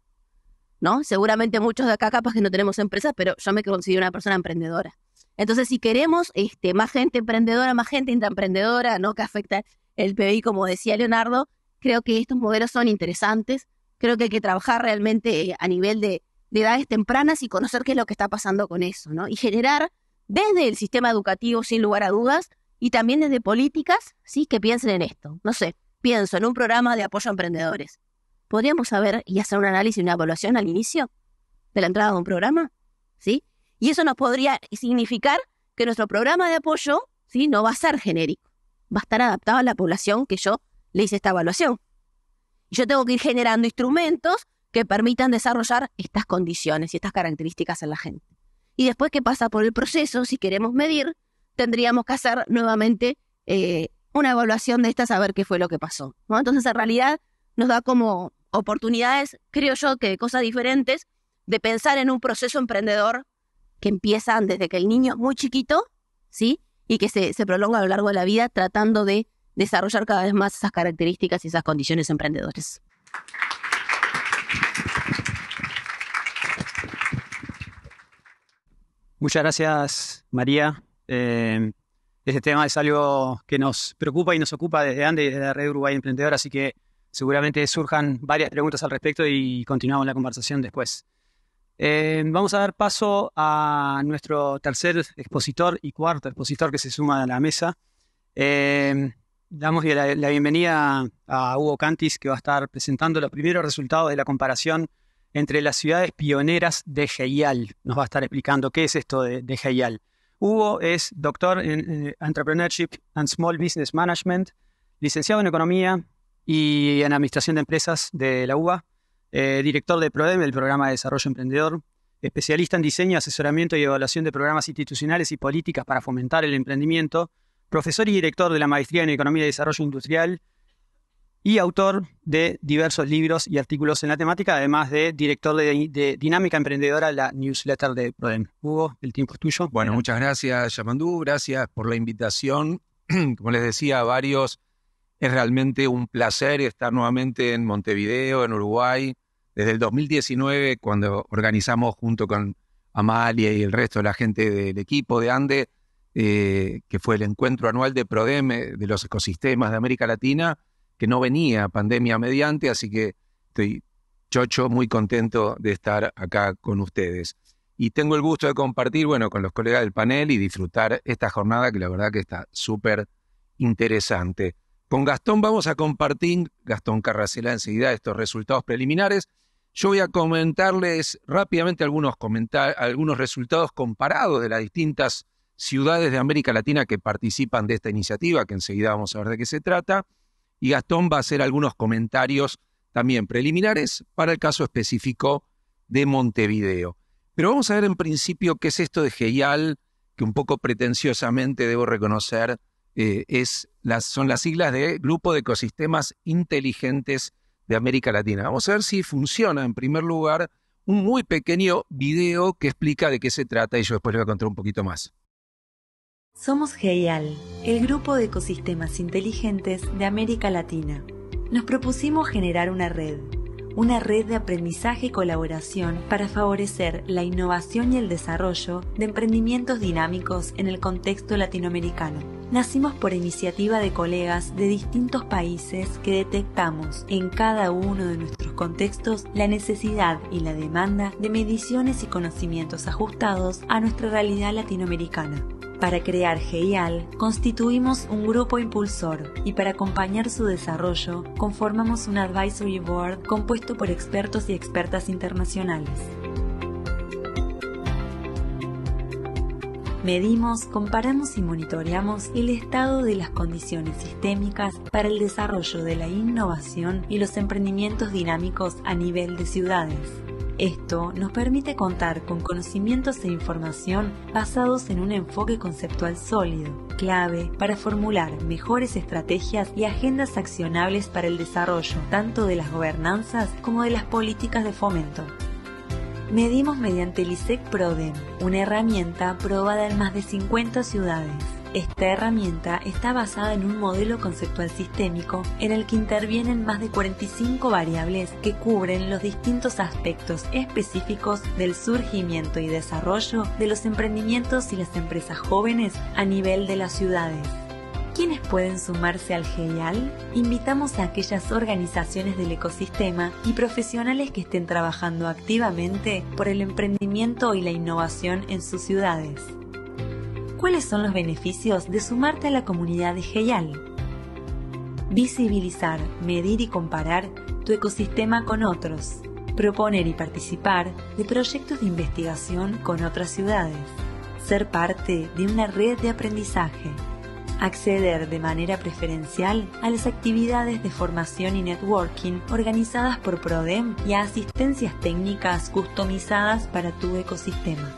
¿no? Seguramente muchos de acá capaz que no tenemos empresas, pero yo me considero una persona emprendedora. Entonces, si queremos este, más gente emprendedora, más gente intraemprendedora, ¿no? Que afecta el PBI, como decía Leonardo, creo que estos modelos son interesantes. Creo que hay que trabajar realmente eh, a nivel de, de edades tempranas y conocer qué es lo que está pasando con eso, ¿no? Y generar desde el sistema educativo, sin lugar a dudas, y también desde políticas, sí, que piensen en esto. No sé, pienso en un programa de apoyo a emprendedores. ¿Podríamos saber y hacer un análisis y una evaluación al inicio de la entrada de un programa? ¿Sí? Y eso nos podría significar que nuestro programa de apoyo, ¿sí? No va a ser genérico, va a estar adaptado a la población que yo le hice esta evaluación. Yo tengo que ir generando instrumentos que permitan desarrollar estas condiciones y estas características en la gente y después que pasa por el proceso, si queremos medir, tendríamos que hacer nuevamente eh, una evaluación de esta, saber qué fue lo que pasó. Entonces, en realidad, nos da como oportunidades, creo yo, que de cosas diferentes, de pensar en un proceso emprendedor que empieza desde que el niño es muy chiquito, ¿sí? Y que se, se prolonga a lo largo de la vida tratando de desarrollar cada vez más esas características y esas condiciones emprendedoras. Muchas gracias, María. Eh, este tema es algo que nos preocupa y nos ocupa desde antes y desde la Red Uruguay Emprendedor, así que seguramente surjan varias preguntas al respecto y continuamos la conversación después. Eh, vamos a dar paso a nuestro tercer expositor y cuarto expositor que se suma a la mesa. Eh, damos la, bienvenida a Hugo Cantis, que va a estar presentando los primeros resultados de la comparación entre las ciudades pioneras de Heial. Nos va a estar explicando qué es esto de, de Hugo es doctor en eh, Entrepreneurship and Small Business Management, licenciado en Economía y en Administración de Empresas de la UBA, eh, director de PRODEM, el Programa de Desarrollo Emprendedor, especialista en diseño, asesoramiento y evaluación de programas institucionales y políticas para fomentar el emprendimiento, profesor y director de la Maestría en Economía y Desarrollo Industrial y autor de diversos libros y artículos en la temática, además de director de, Dinámica Emprendedora, la newsletter de Prodem. Hugo, el tiempo es tuyo. Bueno, muchas gracias, Yamandú, gracias por la invitación. [CLEARS THROAT] Como les decía a varios, es realmente un placer estar nuevamente en Montevideo, en Uruguay. Desde el 2019, cuando organizamos junto con Amalia y el resto de la gente del equipo de Ande, eh, que fue el encuentro anual de PRODEM de los ecosistemas de América Latina, que no venía pandemia mediante, así que estoy chocho, muy contento de estar acá con ustedes. Y tengo el gusto de compartir, bueno, con los colegas del panel y disfrutar esta jornada que la verdad que está súper interesante. Con Gastón vamos a compartir, Gastón Carracela enseguida, estos resultados preliminares. Yo voy a comentarles rápidamente algunos, algunos resultados comparados de las distintas ciudades de América Latina que participan de esta iniciativa, que enseguida vamos a ver de qué se trata y Gastón va a hacer algunos comentarios también preliminares para el caso específico de Montevideo. Pero vamos a ver en principio qué es esto de GEIAL, que un poco pretenciosamente debo reconocer, eh, son las siglas de Grupo de Ecosistemas Inteligentes de América Latina. Vamos a ver si funciona en primer lugar un muy pequeño video que explica de qué se trata y yo después le voy a contar un poquito más. Somos GEIAL, el grupo de ecosistemas inteligentes de América Latina. Nos propusimos generar una red, una red de aprendizaje y colaboración para favorecer la innovación y el desarrollo de emprendimientos dinámicos en el contexto latinoamericano. Nacimos por iniciativa de colegas de distintos países que detectamos en cada uno de nuestros contextos la necesidad y la demanda de mediciones y conocimientos ajustados a nuestra realidad latinoamericana. Para crear GEIAL, constituimos un grupo impulsor y para acompañar su desarrollo, conformamos un Advisory Board compuesto por expertos y expertas internacionales. Medimos, comparamos y monitoreamos el estado de las condiciones sistémicas para el desarrollo de la innovación y los emprendimientos dinámicos a nivel de ciudades. Esto nos permite contar con conocimientos e información basados en un enfoque conceptual sólido, clave para formular mejores estrategias y agendas accionables para el desarrollo tanto de las gobernanzas como de las políticas de fomento. Medimos mediante el ISEC PRODEM, una herramienta probada en más de 50 ciudades. Esta herramienta está basada en un modelo conceptual sistémico en el que intervienen más de 45 variables que cubren los distintos aspectos específicos del surgimiento y desarrollo de los emprendimientos y las empresas jóvenes a nivel de las ciudades. ¿Quiénes pueden sumarse al GEIAL? Invitamos a aquellas organizaciones del ecosistema y profesionales que estén trabajando activamente por el emprendimiento y la innovación en sus ciudades. ¿Cuáles son los beneficios de sumarte a la comunidad de GEAL? Visibilizar, medir y comparar tu ecosistema con otros. Proponer y participar de proyectos de investigación con otras ciudades. Ser parte de una red de aprendizaje. Acceder de manera preferencial a las actividades de formación y networking organizadas por PRODEM y a asistencias técnicas customizadas para tu ecosistema.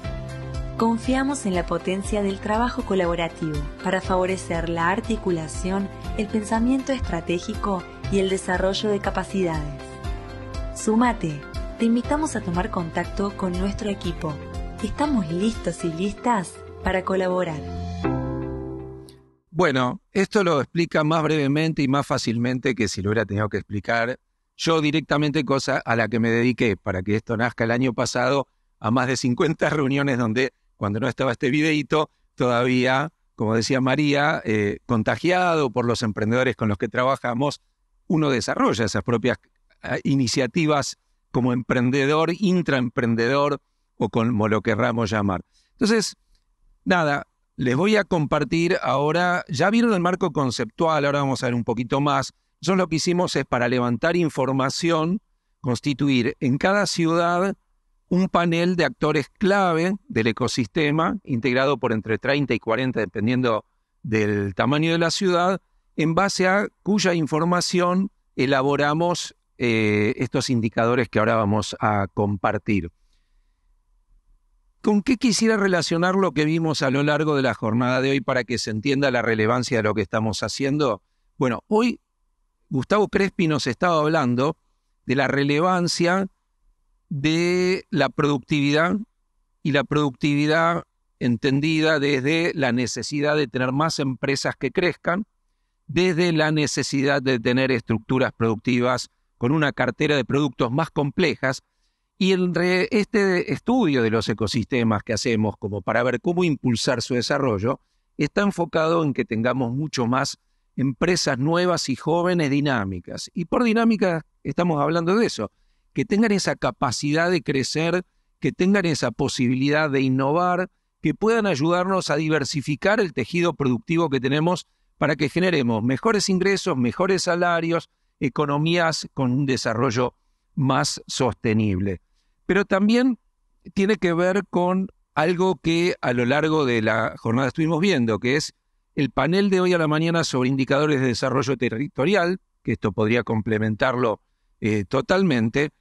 Confiamos en la potencia del trabajo colaborativo para favorecer la articulación, el pensamiento estratégico y el desarrollo de capacidades. Sumate, te invitamos a tomar contacto con nuestro equipo. Estamos listos y listas para colaborar. Bueno, esto lo explica más brevemente y más fácilmente que si lo hubiera tenido que explicar yo directamente, cosa a la que me dediqué para que esto nazca el año pasado a más de 50 reuniones donde cuando no estaba este videito, todavía, como decía María, eh, contagiado por los emprendedores con los que trabajamos, uno desarrolla esas propias ah, iniciativas como emprendedor, intraemprendedor o como lo querramos llamar. Entonces, nada, les voy a compartir ahora, ya vieron el marco conceptual, ahora vamos a ver un poquito más. Nosotros lo que hicimos es para levantar información, constituir en cada ciudad un panel de actores clave del ecosistema, integrado por entre 30 y 40, dependiendo del tamaño de la ciudad, en base a cuya información elaboramos eh, estos indicadores que ahora vamos a compartir. ¿Con qué quisiera relacionar lo que vimos a lo largo de la jornada de hoy para que se entienda la relevancia de lo que estamos haciendo? Bueno, hoy Gustavo Crespi nos estaba hablando de la relevancia de la productividad y la productividad entendida desde la necesidad de tener más empresas que crezcan, desde la necesidad de tener estructuras productivas con una cartera de productos más complejas. Y el este estudio de los ecosistemas que hacemos como para ver cómo impulsar su desarrollo está enfocado en que tengamos mucho más empresas nuevas y jóvenes dinámicas. Y por dinámica estamos hablando de eso, que tengan esa capacidad de crecer, que tengan esa posibilidad de innovar, que puedan ayudarnos a diversificar el tejido productivo que tenemos para que generemos mejores ingresos, mejores salarios, economías con un desarrollo más sostenible. Pero también tiene que ver con algo que a lo largo de la jornada estuvimos viendo, que es el panel de hoy a la mañana sobre indicadores de desarrollo territorial, que esto podría complementarlo eh, totalmente,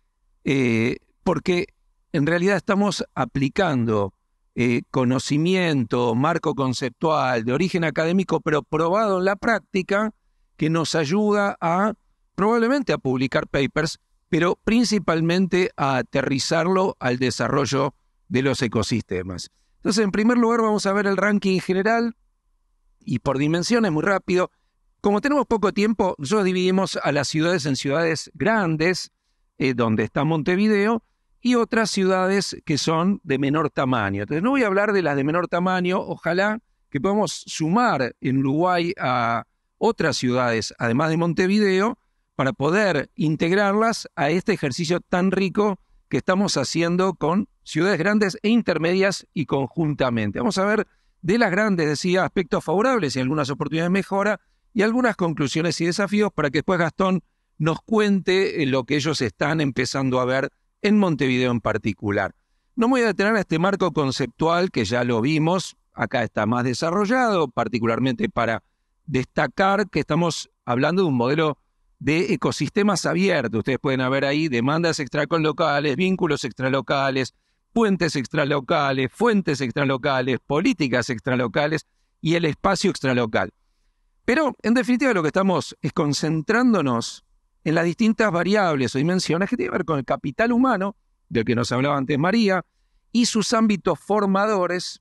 eh, porque en realidad estamos aplicando eh, conocimiento, marco conceptual, de origen académico, pero probado en la práctica, que nos ayuda a probablemente a publicar papers, pero principalmente a aterrizarlo al desarrollo de los ecosistemas. Entonces, en primer lugar, vamos a ver el ranking general y por dimensiones muy rápido. Como tenemos poco tiempo, yo dividimos a las ciudades en ciudades grandes, eh, donde está Montevideo, y otras ciudades que son de menor tamaño. Entonces, no voy a hablar de las de menor tamaño, ojalá que podamos sumar en Uruguay a otras ciudades, además de Montevideo, para poder integrarlas a este ejercicio tan rico que estamos haciendo con ciudades grandes e intermedias y conjuntamente. Vamos a ver de las grandes, decía, aspectos favorables y algunas oportunidades de mejora y algunas conclusiones y desafíos para que después Gastón nos cuente eh, lo que ellos están empezando a ver en Montevideo en particular. No me voy a detener a este marco conceptual que ya lo vimos, acá está más desarrollado, particularmente para destacar que estamos hablando de un modelo de ecosistemas abiertos. Ustedes pueden ver ahí demandas extralocales, vínculos extralocales, puentes extralocales, fuentes extralocales, políticas extralocales y el espacio extralocal. Pero en definitiva lo que estamos es concentrándonos en las distintas variables o dimensiones que tienen que ver con el capital humano, del que nos hablaba antes María, y sus ámbitos formadores,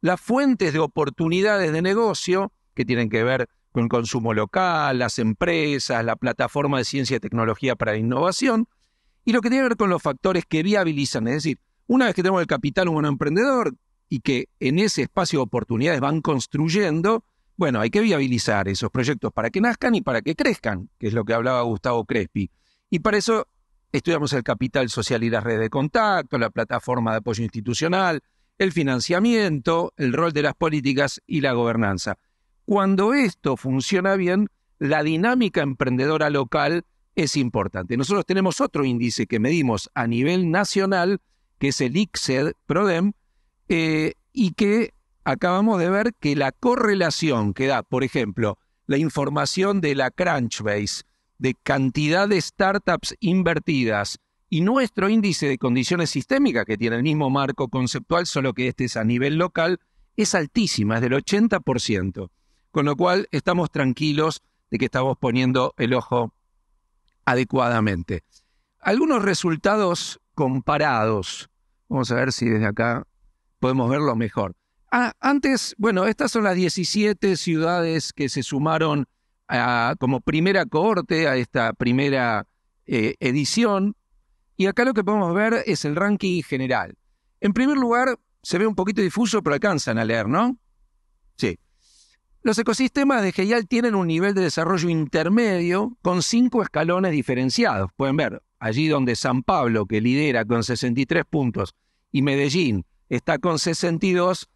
las fuentes de oportunidades de negocio, que tienen que ver con el consumo local, las empresas, la plataforma de ciencia y tecnología para la innovación, y lo que tiene que ver con los factores que viabilizan, es decir, una vez que tenemos el capital humano emprendedor y que en ese espacio de oportunidades van construyendo, bueno, hay que viabilizar esos proyectos para que nazcan y para que crezcan, que es lo que hablaba Gustavo Crespi. Y para eso estudiamos el capital social y las redes de contacto, la plataforma de apoyo institucional, el financiamiento, el rol de las políticas y la gobernanza. Cuando esto funciona bien, la dinámica emprendedora local es importante. Nosotros tenemos otro índice que medimos a nivel nacional, que es el ICSED PRODEM, eh, y que acabamos de ver que la correlación que da, por ejemplo, la información de la Crunchbase, de cantidad de startups invertidas y nuestro índice de condiciones sistémicas, que tiene el mismo marco conceptual, solo que este es a nivel local, es altísima, es del 80%. Con lo cual estamos tranquilos de que estamos poniendo el ojo adecuadamente. Algunos resultados comparados. Vamos a ver si desde acá podemos verlo mejor. Ah, antes, bueno, estas son las 17 ciudades que se sumaron como primera cohorte a esta primera eh, edición. Y acá lo que podemos ver es el ranking general. En primer lugar, se ve un poquito difuso, pero alcanzan a leer, ¿no? Sí. Los ecosistemas de Geial tienen un nivel de desarrollo intermedio con cinco escalones diferenciados. Pueden ver, allí donde San Pablo, que lidera con 63 puntos, y Medellín está con 62,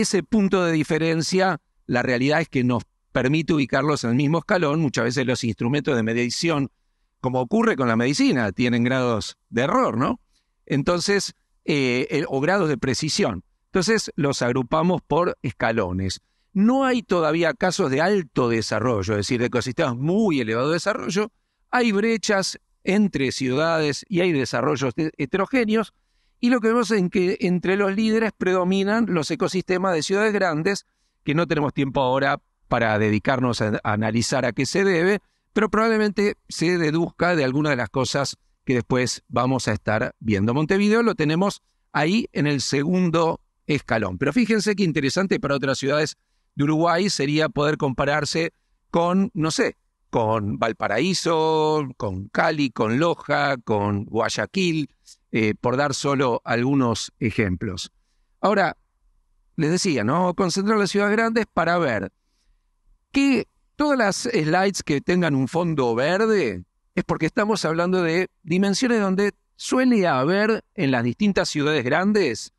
ese punto de diferencia, la realidad es que nos permite ubicarlos en el mismo escalón. Muchas veces los instrumentos de medición, como ocurre con la medicina, tienen grados de error, ¿no? Entonces, eh, eh, o grados de precisión. Entonces, los agrupamos por escalones. No hay todavía casos de alto desarrollo, es decir, de ecosistemas muy elevado de desarrollo. Hay brechas entre ciudades y hay desarrollos heterogéneos, y lo que vemos es que entre los líderes predominan los ecosistemas de ciudades grandes, que no tenemos tiempo ahora para dedicarnos a, analizar a qué se debe, pero probablemente se deduzca de algunas de las cosas que después vamos a estar viendo. Montevideo lo tenemos ahí en el segundo escalón. Pero fíjense qué interesante para otras ciudades de Uruguay sería poder compararse con, no sé, con Valparaíso, con Cali, con Loja, con Guayaquil, eh, por dar solo algunos ejemplos. Ahora, les decía, ¿no? Concentrar las ciudades grandes para ver que todas las slides que tengan un fondo verde es porque estamos hablando de dimensiones donde suele haber en las distintas ciudades grandes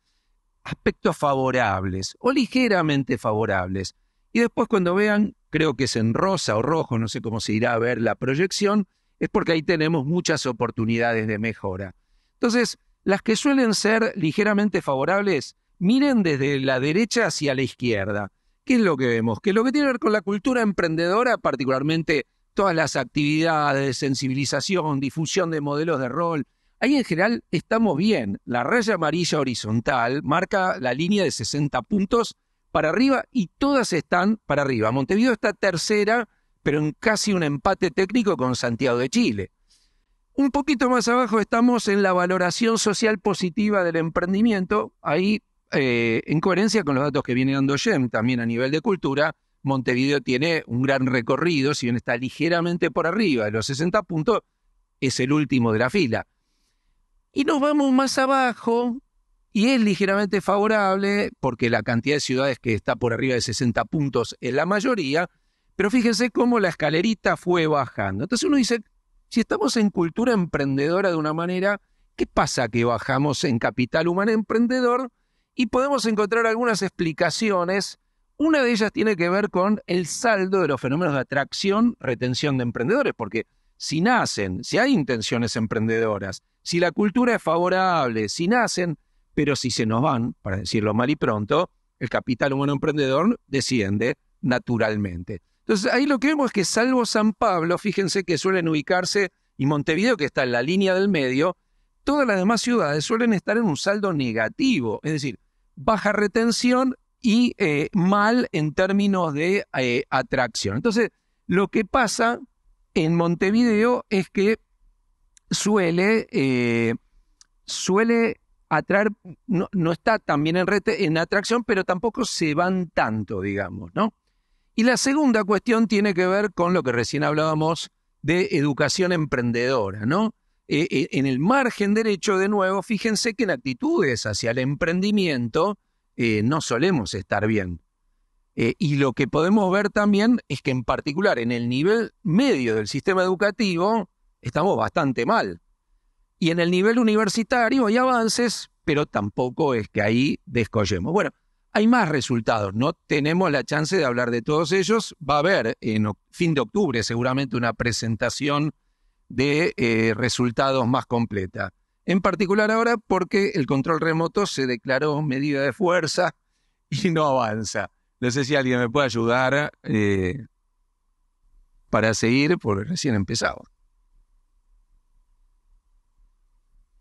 aspectos favorables o ligeramente favorables. Y después cuando vean, creo que es en rosa o rojo, no sé cómo se irá a ver la proyección, es porque ahí tenemos muchas oportunidades de mejora. Entonces, las que suelen ser ligeramente favorables, miren desde la derecha hacia la izquierda. ¿Qué es lo que vemos? Que lo que tiene que ver con la cultura emprendedora, particularmente todas las actividades, de sensibilización, difusión de modelos de rol, ahí en general estamos bien. La raya amarilla horizontal marca la línea de 60 puntos para arriba y todas están para arriba. Montevideo está tercera, pero en casi un empate técnico con Santiago de Chile. Un poquito más abajo estamos en la valoración social positiva del emprendimiento, ahí eh, en coherencia con los datos que viene dando Yem, también a nivel de cultura, Montevideo tiene un gran recorrido, si bien está ligeramente por arriba de los 60 puntos, es el último de la fila. Y nos vamos más abajo y es ligeramente favorable porque la cantidad de ciudades que está por arriba de 60 puntos es la mayoría, pero fíjense cómo la escalerita fue bajando. Entonces uno dice, si estamos en cultura emprendedora de una manera, ¿qué pasa que bajamos en capital humano emprendedor? Y podemos encontrar algunas explicaciones. Una de ellas tiene que ver con el saldo de los fenómenos de atracción, retención de emprendedores, porque si nacen, si hay intenciones emprendedoras, si la cultura es favorable, si nacen, pero si se nos van, para decirlo mal y pronto, el capital humano emprendedor desciende naturalmente. Entonces, ahí lo que vemos es que salvo San Pablo, fíjense que suelen ubicarse, y Montevideo, que está en la línea del medio, todas las demás ciudades suelen estar en un saldo negativo, es decir, baja retención y eh, mal en términos de eh, atracción. Entonces, lo que pasa en Montevideo es que suele, eh, suele atraer, no, no, está tan bien en, en atracción, pero tampoco se van tanto, digamos, ¿no? Y la segunda cuestión tiene que ver con lo que recién hablábamos de educación emprendedora, ¿no? Eh, eh, en el margen derecho, de nuevo, fíjense que en actitudes hacia el emprendimiento eh, no solemos estar bien. y lo que podemos ver también es que en particular en el nivel medio del sistema educativo estamos bastante mal. Y en el nivel universitario hay avances, pero tampoco es que ahí descollemos. Bueno, hay más resultados, no tenemos la chance de hablar de todos ellos. Va a haber en fin de octubre seguramente una presentación de eh, resultados más completa. En particular ahora porque el control remoto se declaró medida de fuerza [LAUGHS] y no avanza. No sé si alguien me puede ayudar eh, para seguir, porque recién empezado.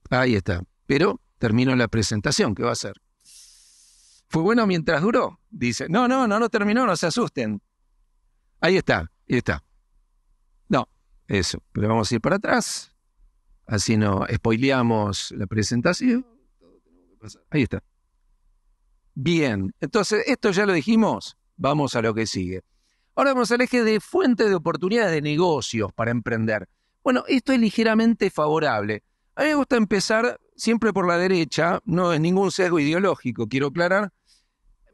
Ahí está. Pero termino la presentación, que va a ser? ¿Fue bueno mientras duró? Dice, no, no, no no terminó, no se asusten. Ahí está, ahí está. No, eso. Pero vamos a ir para atrás. Así no spoileamos la presentación. Ahí está. Bien, entonces esto ya lo dijimos. Vamos a lo que sigue. Ahora vamos al eje de fuente de oportunidades de negocios para emprender. Bueno, esto es ligeramente favorable. A mí me gusta empezar siempre por la derecha, no es ningún sesgo ideológico, quiero aclarar.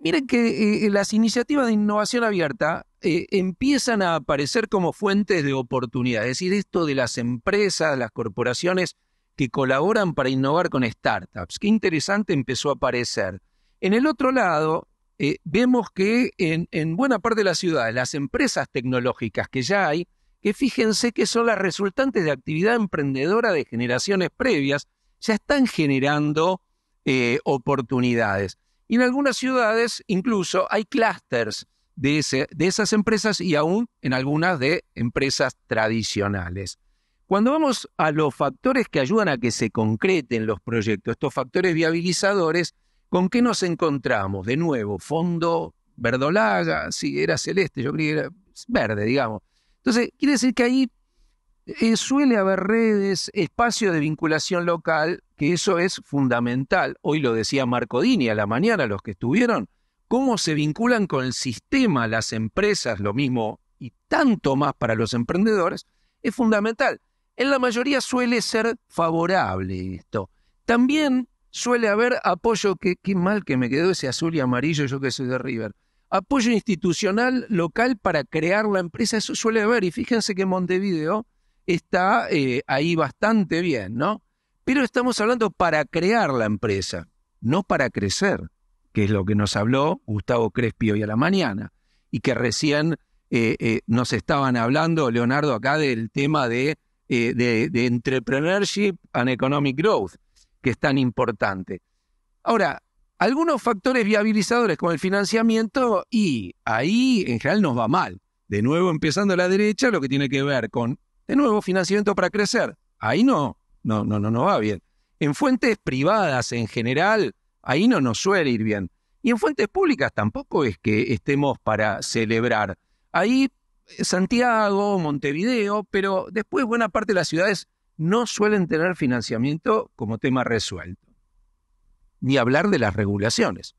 Miren que eh, las iniciativas de innovación abierta eh, empiezan a aparecer como fuentes de oportunidad, es decir, esto de las empresas, las corporaciones que colaboran para innovar con startups. Qué interesante empezó a aparecer. En el otro lado, eh, vemos que en, en buena parte de la ciudad, las empresas tecnológicas que ya hay, que fíjense que son las resultantes de actividad emprendedora de generaciones previas, ya están generando eh, oportunidades. Y en algunas ciudades incluso hay clústeres de, esas empresas y aún en algunas de empresas tradicionales. Cuando vamos a los factores que ayudan a que se concreten los proyectos, estos factores viabilizadores, ¿con qué nos encontramos? De nuevo, fondo verdolaga, sí, era celeste, yo creo que era verde, digamos. Entonces, quiere decir que ahí eh, suele haber redes, espacio de vinculación local, que eso es fundamental. Hoy lo decía Marco Dini a la mañana, los que estuvieron, cómo se vinculan con el sistema, las empresas, lo mismo y tanto más para los emprendedores, es fundamental. En la mayoría suele ser favorable esto. También suele haber apoyo, que, qué mal que me quedó ese azul y amarillo, yo que soy de River. Apoyo institucional local para crear la empresa, eso suele haber. Y fíjense que Montevideo está eh, ahí bastante bien, ¿no? Pero estamos hablando para crear la empresa, no para crecer, que es lo que nos habló Gustavo Crespi hoy a la mañana, y que recién eh, eh, nos estaban hablando, Leonardo, acá del tema de, de, de entrepreneurship and economic growth, que es tan importante. Ahora, algunos factores viabilizadores como el financiamiento, y ahí en general nos va mal. De nuevo, empezando a la derecha, lo que tiene que ver con de nuevo, financiamiento para crecer. Ahí no, no, no, no, no va bien. En fuentes privadas en general, ahí no nos suele ir bien. Y en fuentes públicas tampoco es que estemos para celebrar. Ahí eh, Santiago, Montevideo, pero después buena parte de las ciudades no suelen tener financiamiento como tema resuelto. Ni hablar de las regulaciones,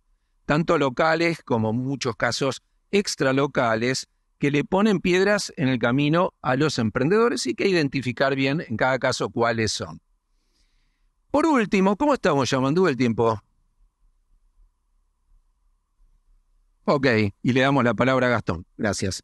tanto locales como muchos casos extralocales, que le ponen piedras en el camino a los emprendedores y que identificar bien en cada caso cuáles son. Por último, ¿cómo estamos, llamando el tiempo? Ok, y le damos la palabra a Gastón. Gracias.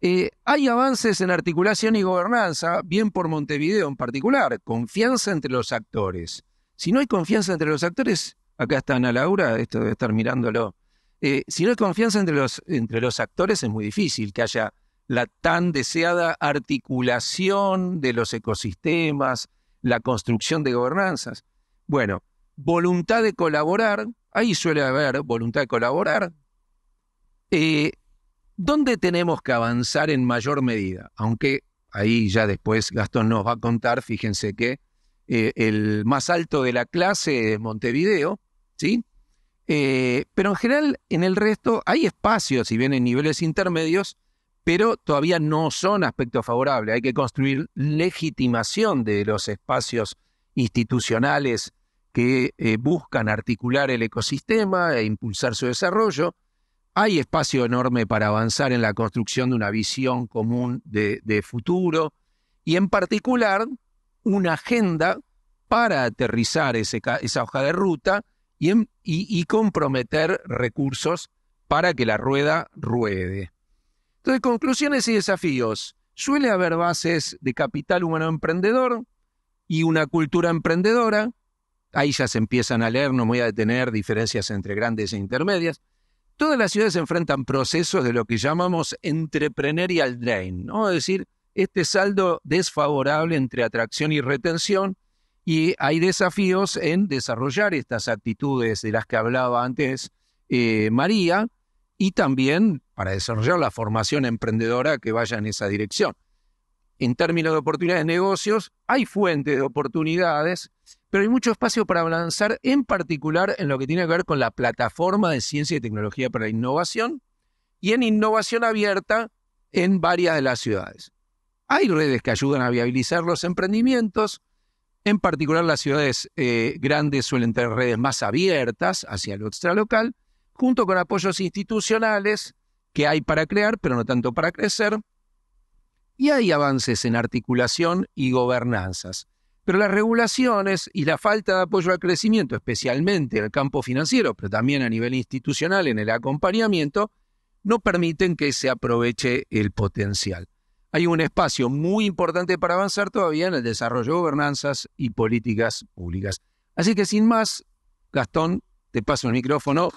Eh, hay avances en articulación y gobernanza, bien por Montevideo en particular, confianza entre los actores. Si no hay confianza entre los actores, acá está Ana Laura, esto debe estar mirándolo eh, si no hay confianza entre los, entre los actores, es muy difícil que haya la tan deseada articulación de los ecosistemas, la construcción de gobernanzas. Bueno, voluntad de colaborar, ahí suele haber voluntad de colaborar. Eh, ¿Dónde tenemos que avanzar en mayor medida? Aunque ahí ya después Gastón nos va a contar, fíjense que eh, el más alto de la clase es Montevideo, ¿sí? Eh, pero en general, en el resto hay espacios, si bien en niveles intermedios, pero todavía no son aspectos favorables. Hay que construir legitimación de los espacios institucionales que eh, buscan articular el ecosistema e impulsar su desarrollo. Hay espacio enorme para avanzar en la construcción de una visión común de, futuro y en particular una agenda para aterrizar esa hoja de ruta Em, y, comprometer recursos para que la rueda ruede. Entonces, conclusiones y desafíos. Suele haber bases de capital humano emprendedor y una cultura emprendedora. Ahí ya se empiezan a leer, no me voy a detener, diferencias entre grandes e intermedias. Todas las ciudades enfrentan procesos de lo que llamamos entrepreneurial drain, ¿no? es decir, este saldo desfavorable entre atracción y retención, y hay desafíos en desarrollar estas actitudes de las que hablaba antes eh, María y también para desarrollar la formación emprendedora que vaya en esa dirección. En términos de oportunidades de negocios, hay fuentes de oportunidades, pero hay mucho espacio para avanzar, en particular en lo que tiene que ver con la plataforma de ciencia y tecnología para la innovación y en innovación abierta en varias de las ciudades. Hay redes que ayudan a viabilizar los emprendimientos, en particular, las ciudades eh, grandes suelen tener redes más abiertas hacia lo extralocal, junto con apoyos institucionales que hay para crear, pero no tanto para crecer. Y hay avances en articulación y gobernanzas. Pero las regulaciones y la falta de apoyo al crecimiento, especialmente en el campo financiero, pero también a nivel institucional en el acompañamiento, no permiten que se aproveche el potencial hay un espacio muy importante para avanzar todavía en el desarrollo de gobernanzas y políticas públicas. Así que sin más, Gastón, te paso el micrófono.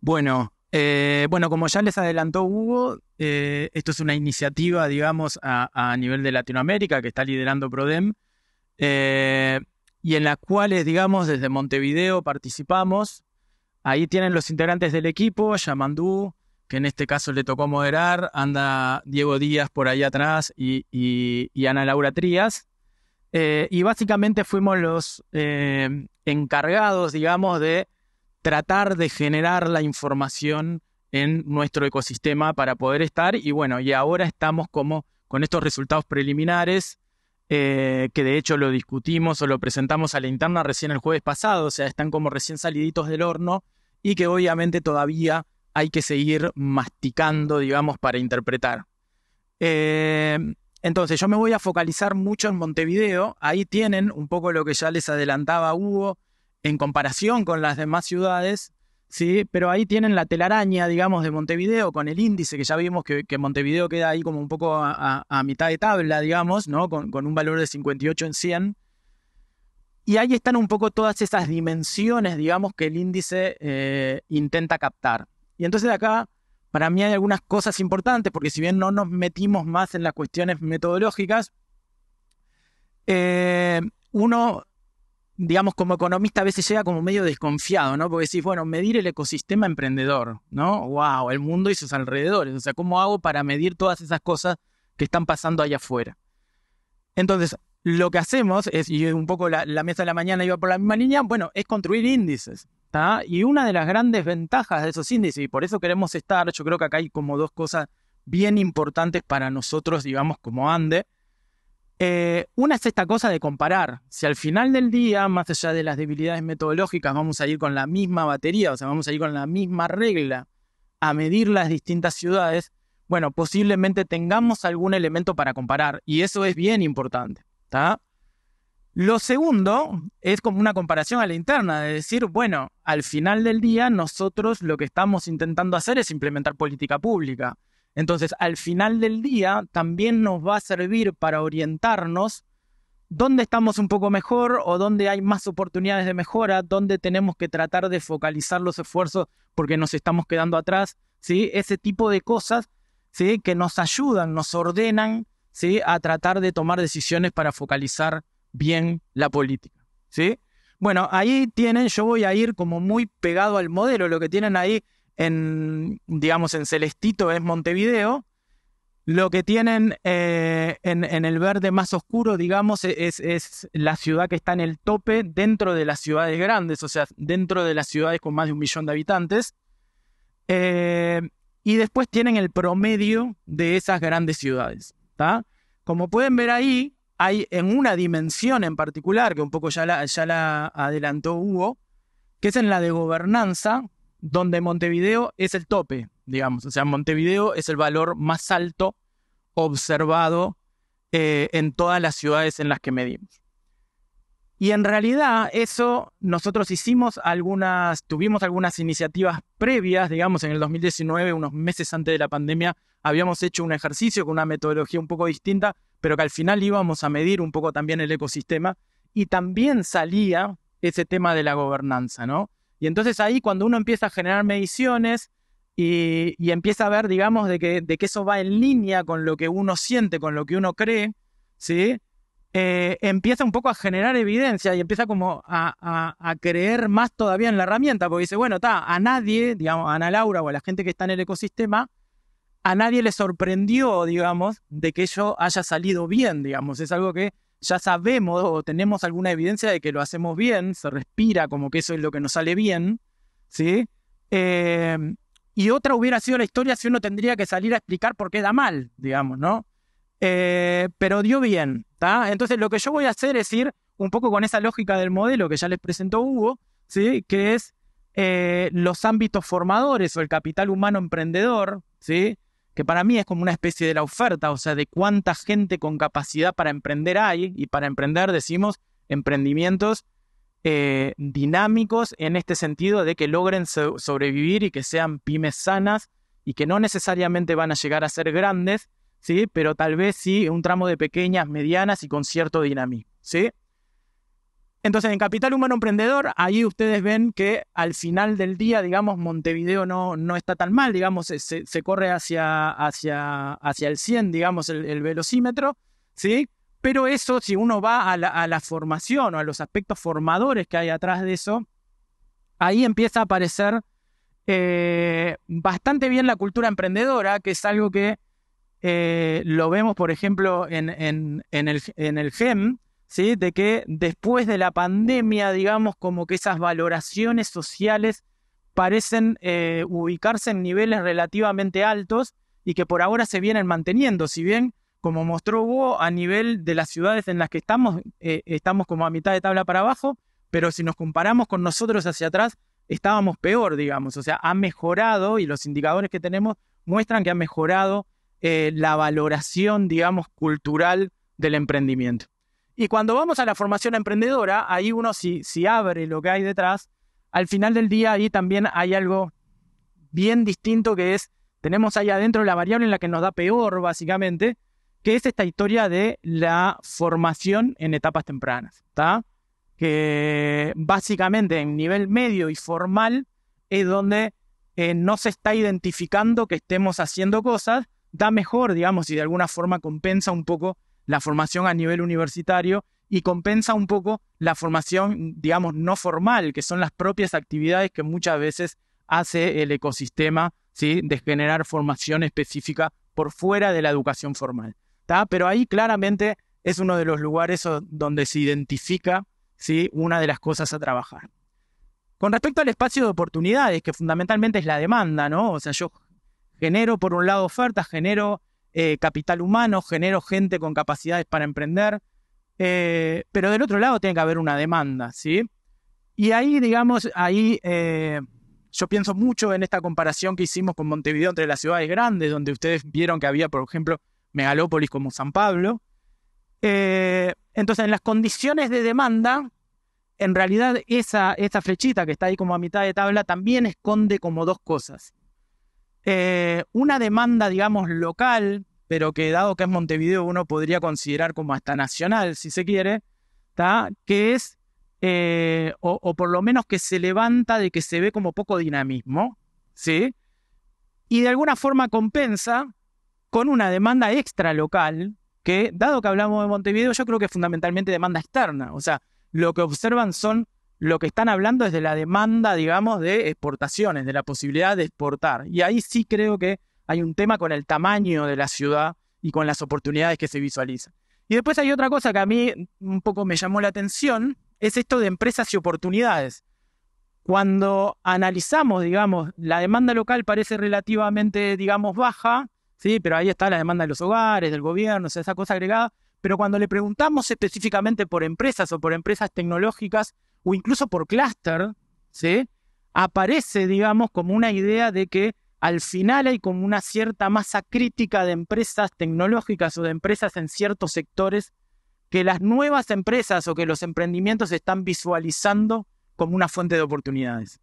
Bueno, eh, bueno, como ya les adelantó Hugo, eh, esto es una iniciativa, digamos, a, nivel de Latinoamérica que está liderando PRODEM eh, y en la cual, digamos, desde Montevideo participamos Ahí tienen los integrantes del equipo, Yamandú, que en este caso le tocó moderar, anda Diego Díaz por ahí atrás y, Ana Laura Trías. Eh, y básicamente fuimos los eh, encargados, digamos, de tratar de generar la información en nuestro ecosistema para poder estar. Y bueno, y ahora estamos como con estos resultados preliminares eh, que de hecho lo discutimos o lo presentamos a la interna recién el jueves pasado, o sea, están como recién saliditos del horno y que obviamente todavía hay que seguir masticando, digamos, para interpretar. Eh, entonces, yo me voy a focalizar mucho en Montevideo, ahí tienen un poco lo que ya les adelantaba Hugo, en comparación con las demás ciudades, ¿sí? Pero ahí tienen la telaraña, digamos, de Montevideo con el índice, que ya vimos que, Montevideo queda ahí como un poco a, mitad de tabla, digamos, ¿no? Con, un valor de 58 en 100. Y ahí están un poco todas esas dimensiones, digamos, que el índice eh, intenta captar. Y entonces acá, para mí hay algunas cosas importantes, porque si bien no nos metimos más en las cuestiones metodológicas, eh, uno digamos, como economista a veces llega como medio desconfiado, ¿no? Porque decís, bueno, medir el ecosistema emprendedor, ¿no? ¡Wow! El mundo y sus alrededores. O sea, ¿cómo hago para medir todas esas cosas que están pasando allá afuera? Entonces, lo que hacemos es, y un poco la, mesa de la mañana iba por la misma línea, bueno, es construir índices. Y una de las grandes ventajas de esos índices, y por eso queremos estar, yo creo que acá hay como dos cosas bien importantes para nosotros, digamos, como ANDE, eh, una es esta cosa de comparar. Si al final del día, más allá de las debilidades metodológicas, vamos a ir con la misma batería, o sea, vamos a ir con la misma regla a medir las distintas ciudades, bueno, posiblemente tengamos algún elemento para comparar y eso es bien importante. Lo segundo es como una comparación a la interna, de decir, bueno, al final del día nosotros lo que estamos intentando hacer es implementar política pública. Entonces, al final del día, también nos va a servir para orientarnos dónde estamos un poco mejor o dónde hay más oportunidades de mejora, dónde tenemos que tratar de focalizar los esfuerzos porque nos estamos quedando atrás, ¿sí? Ese tipo de cosas, ¿sí? Que nos ayudan, nos ordenan, ¿sí? A tratar de tomar decisiones para focalizar bien la política, ¿sí? Bueno, ahí tienen, yo voy a ir como muy pegado al modelo, lo que tienen ahí en, digamos, en Celestito es Montevideo. Lo que tienen eh, en, el verde más oscuro, digamos, e-, es, la ciudad que está en el tope dentro de las ciudades grandes, o sea, dentro de las ciudades con más de un millón de habitantes. Eh, y después tienen el promedio de esas grandes ciudades. Como pueden ver ahí, hay en una dimensión en particular, que un poco ya ya la adelantó Hugo, que es en la de gobernanza, donde Montevideo es el tope, digamos. O sea, Montevideo es el valor más alto observado eh, en todas las ciudades en las que medimos. Y en realidad eso nosotros hicimos algunas, tuvimos algunas iniciativas previas, digamos, en el 2019, unos meses antes de la pandemia, habíamos hecho un ejercicio con una metodología un poco distinta, pero que al final íbamos a medir un poco también el ecosistema y también salía ese tema de la gobernanza, ¿no? Y entonces ahí cuando uno empieza a generar mediciones y, empieza a ver, digamos, de que, de que, eso va en línea con lo que uno siente, con lo que uno cree, ¿sí? Eh, empieza un poco a generar evidencia y empieza como a, a, creer más todavía en la herramienta, porque dice, bueno, está, a nadie, digamos, a Ana Laura o a la gente que está en el ecosistema, a nadie le sorprendió, digamos, de que eso haya salido bien, digamos, es algo que ya sabemos o tenemos alguna evidencia de que lo hacemos bien, se respira como que eso es lo que nos sale bien, ¿sí? Em, y otra hubiera sido la historia si uno tendría que salir a explicar por qué da mal, digamos, ¿no? Eh, pero dio bien, ¿está? Entonces lo que yo voy a hacer es ir un poco con esa lógica del modelo que ya les presentó Hugo, ¿sí? Que es eh, los ámbitos formadores o el capital humano emprendedor, ¿sí? que para mí es como una especie de la oferta, o sea, de cuánta gente con capacidad para emprender hay, y para emprender decimos emprendimientos eh, dinámicos en este sentido de que logren sobrevivir y que sean pymes sanas y que no necesariamente van a llegar a ser grandes, ¿sí? pero tal vez sí un tramo de pequeñas, medianas y con cierto dinamismo. ¿sí? Entonces, en Capital Humano Emprendedor, ahí ustedes ven que al final del día, digamos, Montevideo no, está tan mal, digamos, se, corre hacia, hacia, hacia el 100, digamos, el, velocímetro, ¿sí? Pero eso, si uno va a la, formación o a los aspectos formadores que hay atrás de eso, ahí empieza a aparecer eh, bastante bien la cultura emprendedora, que es algo que eh, lo vemos, por ejemplo, en, el, en el GEM, ¿sí? de que después de la pandemia, digamos, como que esas valoraciones sociales parecen eh, ubicarse en niveles relativamente altos y que por ahora se vienen manteniendo, si bien, como mostró Hugo, a nivel de las ciudades en las que estamos, eh, estamos como a mitad de tabla para abajo, pero si nos comparamos con nosotros hacia atrás, estábamos peor, digamos, o sea, ha mejorado y los indicadores que tenemos muestran que ha mejorado eh, la valoración, digamos, cultural del emprendimiento. Y cuando vamos a la formación emprendedora, ahí uno si, si abre lo que hay detrás, al final del día ahí también hay algo bien distinto que es, tenemos ahí adentro la variable en la que nos da peor, básicamente, que es esta historia de la formación en etapas tempranas, ¿está? Que básicamente en nivel medio y formal es donde eh, no se está identificando que estemos haciendo cosas, da mejor, digamos, y de alguna forma compensa un poco la formación a nivel universitario y compensa un poco la formación, digamos, no formal, que son las propias actividades que muchas veces hace el ecosistema ¿sí? de generar formación específica por fuera de la educación formal. Pero ahí claramente es uno de los lugares donde se identifica ¿sí? una de las cosas a trabajar. Con respecto al espacio de oportunidades, que fundamentalmente es la demanda, ¿no? O sea, yo genero por un lado ofertas, genero eh, capital humano, genero gente con capacidades para emprender, eh, pero del otro lado tiene que haber una demanda, ¿sí? Y ahí, digamos, ahí eh, yo pienso mucho en esta comparación que hicimos con Montevideo entre las ciudades grandes, donde ustedes vieron que había, por ejemplo, megalópolis como San Pablo. entonces, en las condiciones de demanda, en realidad esa, esa flechita que está ahí como a mitad de tabla también esconde como dos cosas. Eh, una demanda, digamos, local, pero que dado que es Montevideo uno podría considerar como hasta nacional, si se quiere, que es, eh, o, por lo menos que se levanta de que se ve como poco dinamismo, ¿sí? Y de alguna forma compensa con una demanda extra local, que dado que hablamos de Montevideo, yo creo que es fundamentalmente demanda externa, o sea, lo que observan son lo que están hablando es de la demanda, digamos, de exportaciones, de la posibilidad de exportar. Y ahí sí creo que hay un tema con el tamaño de la ciudad y con las oportunidades que se visualizan. Y después hay otra cosa que a mí un poco me llamó la atención, es esto de empresas y oportunidades. Cuando analizamos, digamos, la demanda local parece relativamente, digamos, baja, sí, pero ahí está la demanda de los hogares, del gobierno, esa cosa agregada. Pero cuando le preguntamos específicamente por empresas o por empresas tecnológicas, o incluso por clúster, ¿sí? aparece, digamos, como una idea de que al final hay como una cierta masa crítica de empresas tecnológicas o de empresas en ciertos sectores que las nuevas empresas o que los emprendimientos están visualizando como una fuente de oportunidades.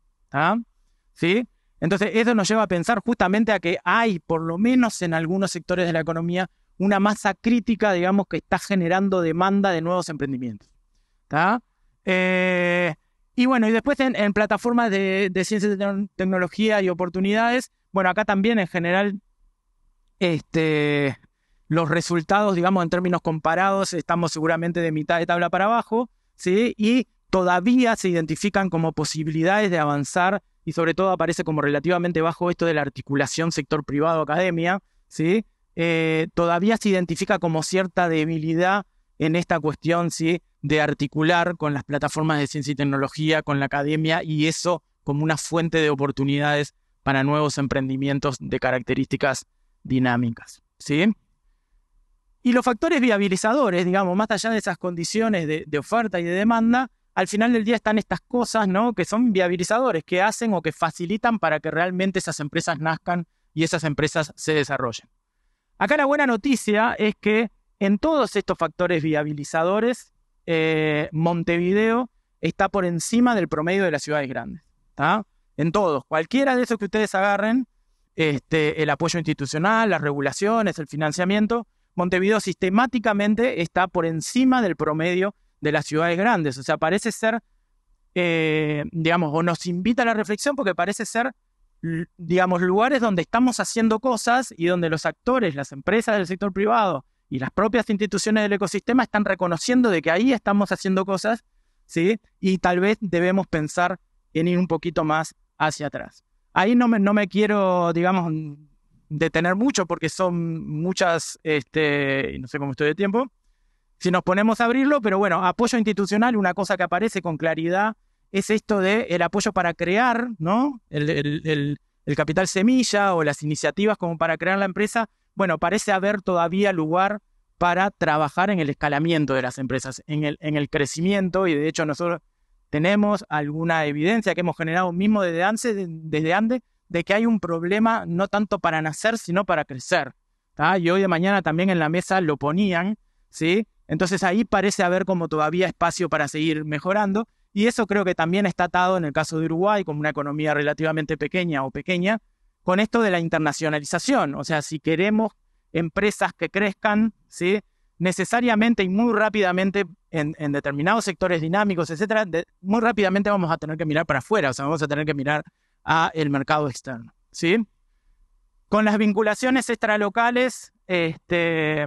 ¿Sí? Entonces, eso nos lleva a pensar justamente a que hay, por lo menos en algunos sectores de la economía, una masa crítica, digamos, que está generando demanda de nuevos emprendimientos. ¿Ah? Eh, y bueno, y después en, plataformas de, de ciencia, tecnología y oportunidades, bueno, acá también en general este, los resultados, digamos, en términos comparados, estamos seguramente de mitad de tabla para abajo, ¿sí? Y todavía se identifican como posibilidades de avanzar y sobre todo aparece como relativamente bajo esto de la articulación sector privado-academia, ¿sí? Eh, todavía se identifica como cierta debilidad en esta cuestión, ¿sí? de articular con las plataformas de ciencia y tecnología, con la academia y eso como una fuente de oportunidades para nuevos emprendimientos de características dinámicas. ¿sí? Y los factores viabilizadores, digamos, más allá de esas condiciones de, oferta y de demanda, al final del día están estas cosas ¿no? que son viabilizadores, que hacen o que facilitan para que realmente esas empresas nazcan y esas empresas se desarrollen. Acá la buena noticia es que en todos estos factores viabilizadores eh, Montevideo está por encima del promedio de las ciudades grandes. En todos, cualquiera de esos que ustedes agarren, este, el apoyo institucional, las regulaciones, el financiamiento, Montevideo sistemáticamente está por encima del promedio de las ciudades grandes. O sea, parece ser, eh, digamos, o nos invita a la reflexión porque parece ser, digamos, lugares donde estamos haciendo cosas y donde los actores, las empresas del sector privado, y las propias instituciones del ecosistema están reconociendo de que ahí estamos haciendo cosas, ¿sí? Y tal vez debemos pensar en ir un poquito más hacia atrás. Ahí no me, quiero, digamos, detener mucho porque son muchas, este, no sé cómo estoy de tiempo, si nos ponemos a abrirlo, pero bueno, apoyo institucional, una cosa que aparece con claridad es esto de el apoyo para crear, ¿no? el capital semilla o las iniciativas como para crear la empresa bueno, parece haber todavía lugar para trabajar en el escalamiento de las empresas, en el, crecimiento y de hecho nosotros tenemos alguna evidencia que hemos generado mismo desde antes, desde de que hay un problema no tanto para nacer, sino para crecer. Y hoy de mañana también en la mesa lo ponían, ¿sí? Entonces ahí parece haber como todavía espacio para seguir mejorando y eso creo que también está atado en el caso de Uruguay, como una economía relativamente pequeña o pequeña, con esto de la internacionalización. O sea, si queremos empresas que crezcan, ¿sí? necesariamente y muy rápidamente en, determinados sectores dinámicos, etcétera, muy rápidamente vamos a tener que mirar para afuera, o sea, vamos a tener que mirar a el mercado externo, ¿sí? Con las vinculaciones extralocales, este,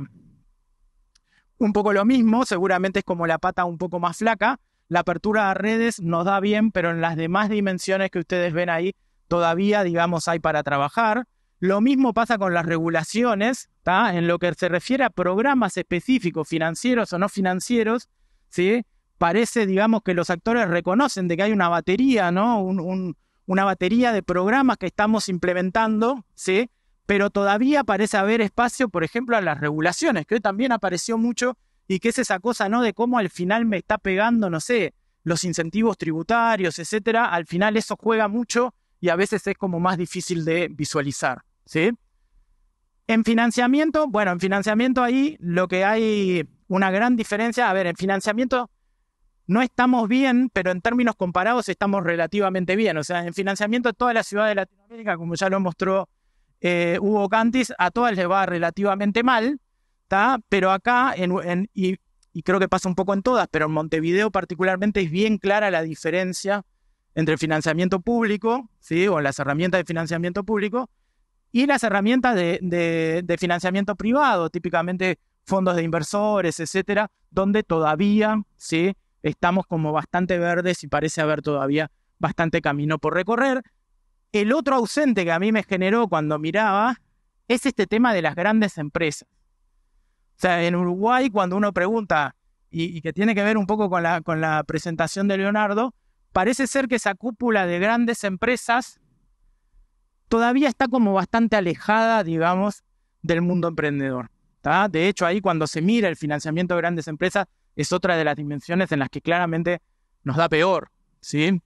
un poco lo mismo, seguramente es como la pata un poco más flaca, la apertura a redes nos da bien, pero en las demás dimensiones que ustedes ven ahí todavía, digamos, hay para trabajar. Lo mismo pasa con las regulaciones, en lo que se refiere a programas específicos, financieros o no financieros, ¿sí? parece, digamos, que los actores reconocen de que hay una batería, ¿no? una batería de programas que estamos implementando, ¿sí? pero todavía parece haber espacio, por ejemplo, a las regulaciones, que hoy también apareció mucho y que es esa cosa, ¿no? De cómo al final me está pegando, no sé, los incentivos tributarios, etcétera. Al final eso juega mucho y a veces es como más difícil de visualizar, ¿sí? En financiamiento, bueno, en financiamiento ahí lo que hay una gran diferencia, a ver, en financiamiento no estamos bien, pero en términos comparados estamos relativamente bien. O sea, en financiamiento toda la ciudad de Latinoamérica, como ya lo mostró eh, Hugo Cantis, a todas les va relativamente mal, ¿tá? pero acá, y creo que pasa un poco en todas, pero en Montevideo particularmente es bien clara la diferencia entre financiamiento público, ¿sí? o las herramientas de financiamiento público, y las herramientas de, financiamiento privado, típicamente fondos de inversores, etcétera, donde todavía ¿sí? estamos como bastante verdes y parece haber todavía bastante camino por recorrer. El otro ausente que a mí me generó cuando miraba es este tema de las grandes empresas. O sea, en Uruguay cuando uno pregunta, y, que tiene que ver un poco con la presentación de Leonardo, parece ser que esa cúpula de grandes empresas todavía está como bastante alejada, digamos, del mundo emprendedor. De hecho, ahí cuando se mira el financiamiento de grandes empresas, es otra de las dimensiones en las que claramente nos da peor. ¿sí?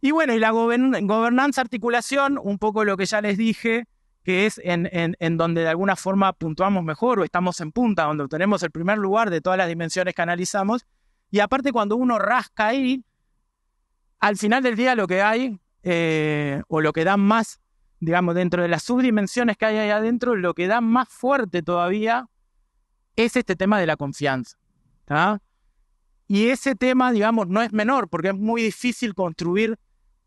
Y bueno, y la gobernanza articulación, un poco lo que ya les dije, que es en, en, donde de alguna forma puntuamos mejor o estamos en punta, donde obtenemos el primer lugar de todas las dimensiones que analizamos. Y aparte cuando uno rasca ahí, al final del día lo que hay, eh, o lo que da más, digamos, dentro de las subdimensiones que hay ahí adentro, lo que da más fuerte todavía es este tema de la confianza. Y ese tema, digamos, no es menor, porque es muy difícil construir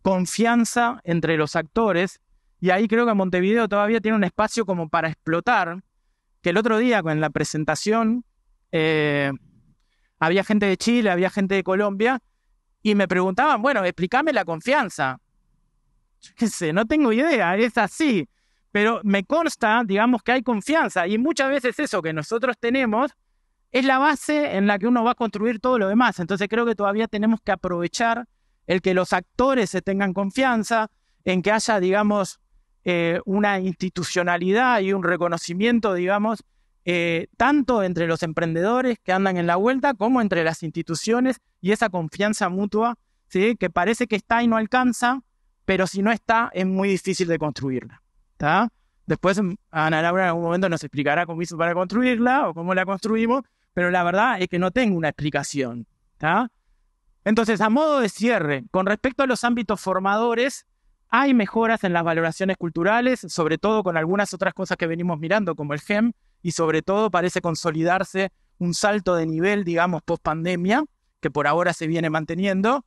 confianza entre los actores. Y ahí creo que Montevideo todavía tiene un espacio como para explotar, que el otro día en la presentación eh, había gente de Chile, había gente de Colombia, y me preguntaban, bueno, explícame la confianza. qué sé, no tengo idea, es así. Pero me consta, digamos, que hay confianza. Y muchas veces eso que nosotros tenemos es la base en la que uno va a construir todo lo demás. Entonces creo que todavía tenemos que aprovechar el que los actores se tengan confianza, en que haya, digamos, eh, una institucionalidad y un reconocimiento, digamos, eh, tanto entre los emprendedores que andan en la vuelta como entre las instituciones y esa confianza mutua, que parece que está y no alcanza, pero si no está es muy difícil de construirla. Después mm, Ana Laura en algún momento nos explicará cómo hizo para construirla o cómo la construimos, pero la verdad es que no tengo una explicación. Entonces, a modo de cierre, con respecto a los ámbitos formadores, hay mejoras en las valoraciones culturales, sobre todo con algunas otras cosas que venimos mirando, como el GEM, y sobre todo parece consolidarse un salto de nivel, digamos, post pandemia, que por ahora se viene manteniendo.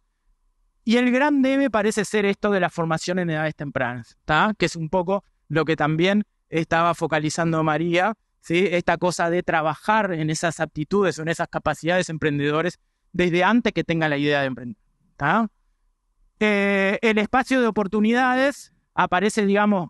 Y el gran debe parece ser esto de la formación en edades tempranas, que es un poco lo que también estaba focalizando María, ¿sí? esta cosa de trabajar en esas aptitudes o en esas capacidades emprendedores desde antes que tengan la idea de emprender. Eh, el espacio de oportunidades aparece, digamos,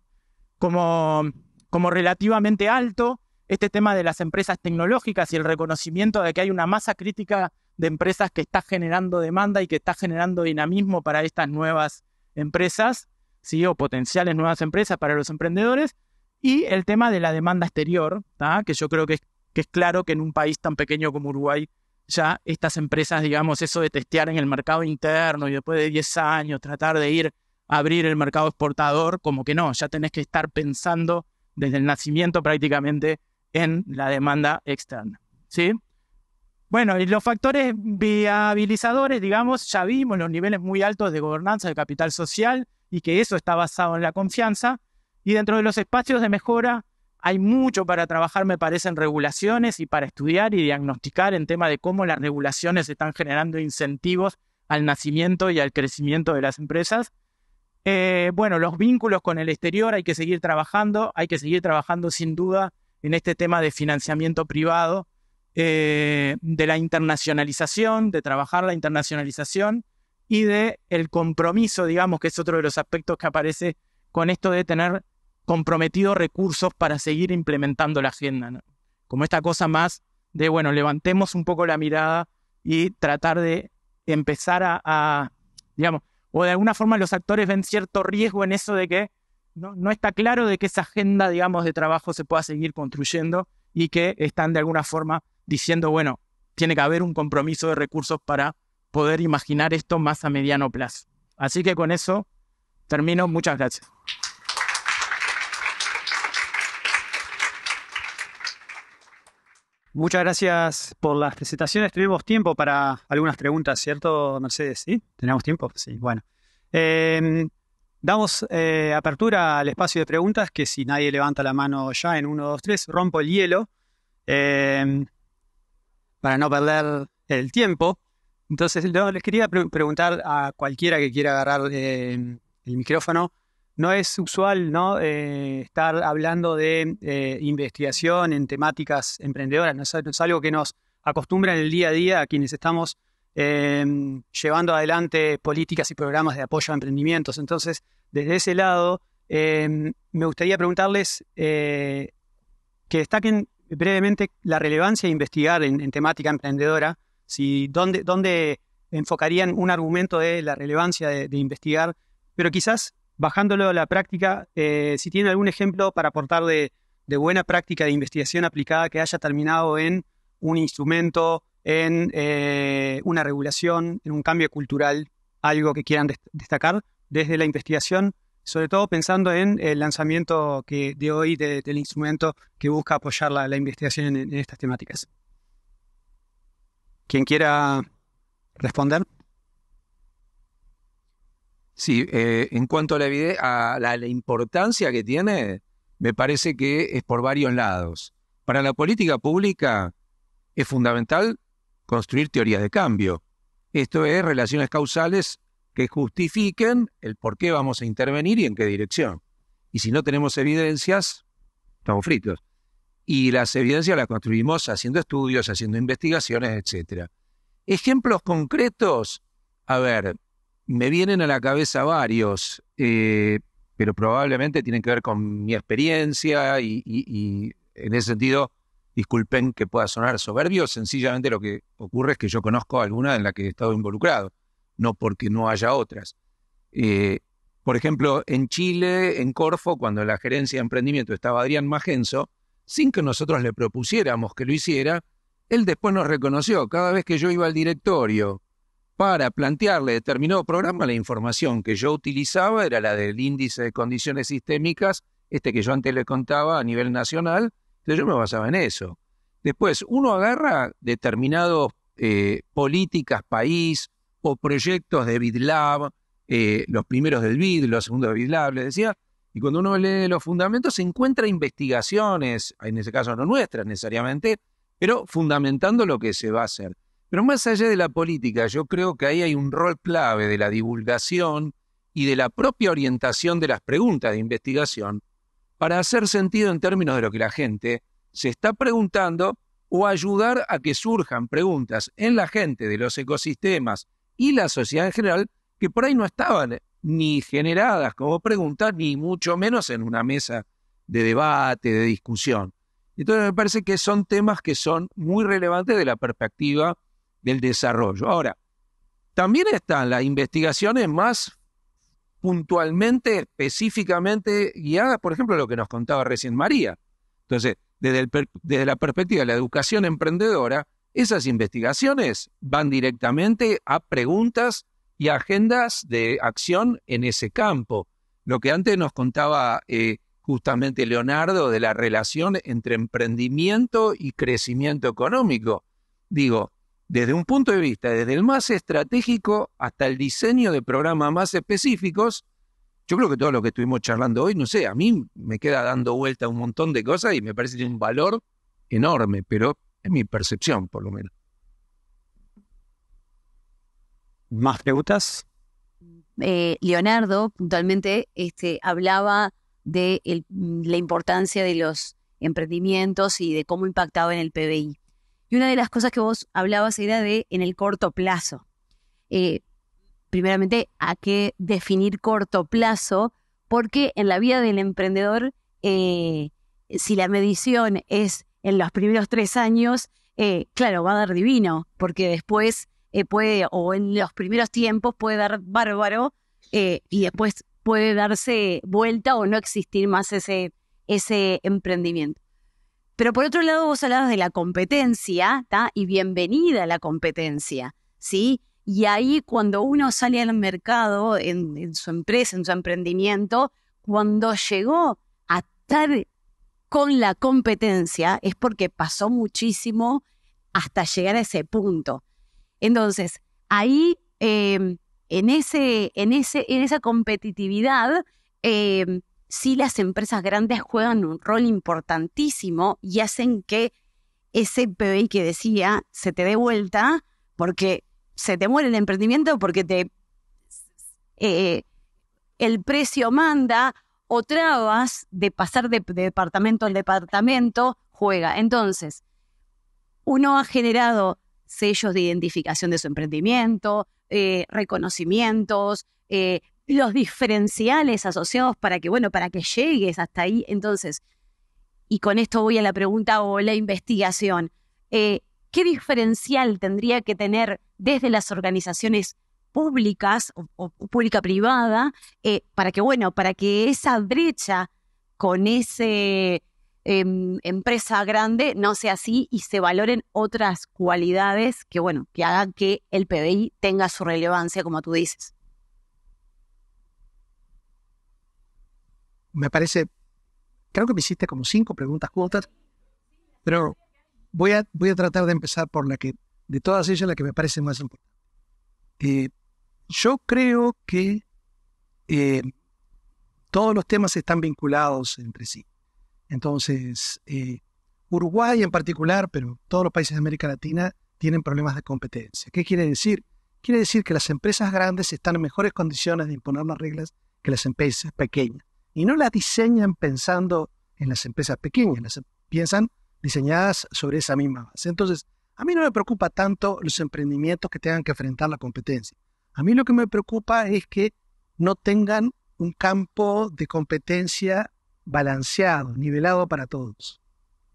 como, como relativamente alto, este tema de las empresas tecnológicas y el reconocimiento de que hay una masa crítica de empresas que está generando demanda y que está generando dinamismo para estas nuevas empresas, ¿sí? o potenciales nuevas empresas para los emprendedores, y el tema de la demanda exterior, que yo creo que es, que es claro que en un país tan pequeño como Uruguay ya estas empresas, digamos, eso de testear en el mercado interno y después de 10 años tratar de ir a abrir el mercado exportador, como que no, ya tenés que estar pensando desde el nacimiento prácticamente en la demanda externa. ¿sí? Bueno, y los factores viabilizadores, digamos, ya vimos los niveles muy altos de gobernanza de capital social y que eso está basado en la confianza. Y dentro de los espacios de mejora hay mucho para trabajar, me parecen regulaciones y para estudiar y diagnosticar en tema de cómo las regulaciones están generando incentivos al nacimiento y al crecimiento de las empresas. Eh, bueno, los vínculos con el exterior hay que seguir trabajando, hay que seguir trabajando sin duda en este tema de financiamiento privado, eh, de la internacionalización, de trabajar la internacionalización y de el compromiso, digamos, que es otro de los aspectos que aparece con esto de tener comprometidos recursos para seguir implementando la agenda. Como esta cosa más de, bueno, levantemos un poco la mirada y tratar de empezar a digamos, o de alguna forma los actores ven cierto riesgo en eso de que no, está claro de que esa agenda, digamos, de trabajo se pueda seguir construyendo y que están de alguna forma diciendo, bueno, tiene que haber un compromiso de recursos para poder imaginar esto más a mediano plazo. Así que con eso termino. Muchas gracias. Muchas gracias por las presentaciones. Tuvimos tiempo para algunas preguntas, ¿cierto, Mercedes? ¿Sí? ¿Tenemos tiempo? Sí, bueno. Eh, Damos eh, apertura al espacio de preguntas, que si nadie levanta la mano ya en 1, 2, 3, rompo el hielo em, para no perder el tiempo. Entonces, les quería preguntar a cualquiera que quiera agarrar em, el micrófono. No es usual ¿no? Eh, estar hablando de eh, investigación en temáticas emprendedoras, es, no es algo que nos acostumbra en el día a día a quienes estamos Em, llevando adelante políticas y programas de apoyo a emprendimientos. Entonces, desde ese lado, em, me gustaría preguntarles eh, que destaquen brevemente la relevancia de investigar en, temática emprendedora, si, dónde, dónde, enfocarían un argumento de la relevancia de, investigar, pero quizás bajándolo a la práctica, eh, si tienen algún ejemplo para aportar de, buena práctica de investigación aplicada que haya terminado en un instrumento, en eh, una regulación, en un cambio cultural, algo que quieran destacar desde la investigación, sobre todo pensando en el lanzamiento que de hoy del instrumento que busca apoyar la, investigación en, estas temáticas. ¿Quién quiera responder? Sí, eh, en cuanto a, la, la importancia que tiene, me parece que es por varios lados. Para la política pública es fundamental construir teorías de cambio. Esto es relaciones causales que justifiquen el por qué vamos a intervenir y en qué dirección. Y si no tenemos evidencias, estamos fritos. Y las evidencias las construimos haciendo estudios, haciendo investigaciones, etc. Ejemplos concretos, a ver, me vienen a la cabeza varios, eh, pero probablemente tienen que ver con mi experiencia y en ese sentido disculpen que pueda sonar soberbio, sencillamente lo que ocurre es que yo conozco alguna en la que he estado involucrado, no porque no haya otras. Eh, por ejemplo, en Chile, en Corfo, cuando la gerencia de emprendimiento estaba Adrián Magenzo, sin que nosotros le propusiéramos que lo hiciera, él después nos reconoció, cada vez que yo iba al directorio para plantearle determinado programa, la información que yo utilizaba era la del índice de condiciones sistémicas, este que yo antes le contaba a nivel nacional, entonces yo me basaba en eso. Después, uno agarra determinados eh, políticas país o proyectos de BitLab, eh, los primeros del BID, los segundos de BitLab, les decía, y cuando uno lee los fundamentos se encuentra investigaciones, en ese caso no nuestras necesariamente, pero fundamentando lo que se va a hacer. Pero más allá de la política, yo creo que ahí hay un rol clave de la divulgación y de la propia orientación de las preguntas de investigación para hacer sentido en términos de lo que la gente se está preguntando o ayudar a que surjan preguntas en la gente de los ecosistemas y la sociedad en general que por ahí no estaban ni generadas como preguntas, ni mucho menos en una mesa de debate, de discusión. Entonces me parece que son temas que son muy relevantes de la perspectiva del desarrollo. Ahora, también están las investigaciones más puntualmente, específicamente guiadas, por ejemplo, lo que nos contaba recién María. Entonces, desde, la perspectiva de la educación emprendedora, esas investigaciones van directamente a preguntas y agendas de acción en ese campo. Lo que antes nos contaba eh, justamente Leonardo de la relación entre emprendimiento y crecimiento económico. Digo, desde un punto de vista, desde el más estratégico hasta el diseño de programas más específicos, yo creo que todo lo que estuvimos charlando hoy, no sé, a mí me queda dando vuelta un montón de cosas y me parece que tiene un valor enorme, pero es mi percepción, por lo menos. ¿Más preguntas? Eh, Leonardo puntualmente este, hablaba de la importancia de los emprendimientos y de cómo impactaba en el PBI. Y una de las cosas que vos hablabas era de en el corto plazo. Eh, primeramente, ¿a qué definir corto plazo? Porque en la vida del emprendedor, eh, si la medición es en los primeros tres años, eh, claro, va a dar divino, porque después puede, o en los primeros tiempos puede dar bárbaro, y después puede darse vuelta o no existir más ese, ese emprendimiento. Pero por otro lado, vos hablabas de la competencia, Y bienvenida a la competencia, ¿sí? Y ahí cuando uno sale al mercado, en, su empresa, en su emprendimiento, cuando llegó a estar con la competencia es porque pasó muchísimo hasta llegar a ese punto. Entonces, ahí, em, en, ese, en, ese, en esa competitividad, em, si las empresas grandes juegan un rol importantísimo y hacen que ese PBI que decía se te dé vuelta porque se te muere el emprendimiento, porque te eh, el precio manda o trabas de pasar de, departamento al departamento, juega. Entonces, uno ha generado sellos de identificación de su emprendimiento, eh, reconocimientos, eh, los diferenciales asociados para que, bueno, para que llegues hasta ahí. Entonces, y con esto voy a la pregunta o la investigación. Eh, ¿Qué diferencial tendría que tener desde las organizaciones públicas o, pública-privada eh, para que, bueno, para que esa brecha con ese em, empresa grande no sea así y se valoren otras cualidades que, bueno, que hagan que el PBI tenga su relevancia, como tú dices. me parece, creo que me hiciste como cinco preguntas pero voy a, voy a tratar de empezar por la que, de todas ellas, la que me parece más importante. Eh, yo creo que eh, todos los temas están vinculados entre sí. Entonces, eh, Uruguay en particular, pero todos los países de América Latina tienen problemas de competencia. ¿Qué quiere decir? Quiere decir que las empresas grandes están en mejores condiciones de imponer las reglas que las empresas pequeñas y no las diseñan pensando en las empresas pequeñas, las em, piensan diseñadas sobre esa misma base. Entonces, a mí no me preocupa tanto los emprendimientos que tengan que enfrentar la competencia. A mí lo que me preocupa es que no tengan un campo de competencia balanceado, nivelado para todos.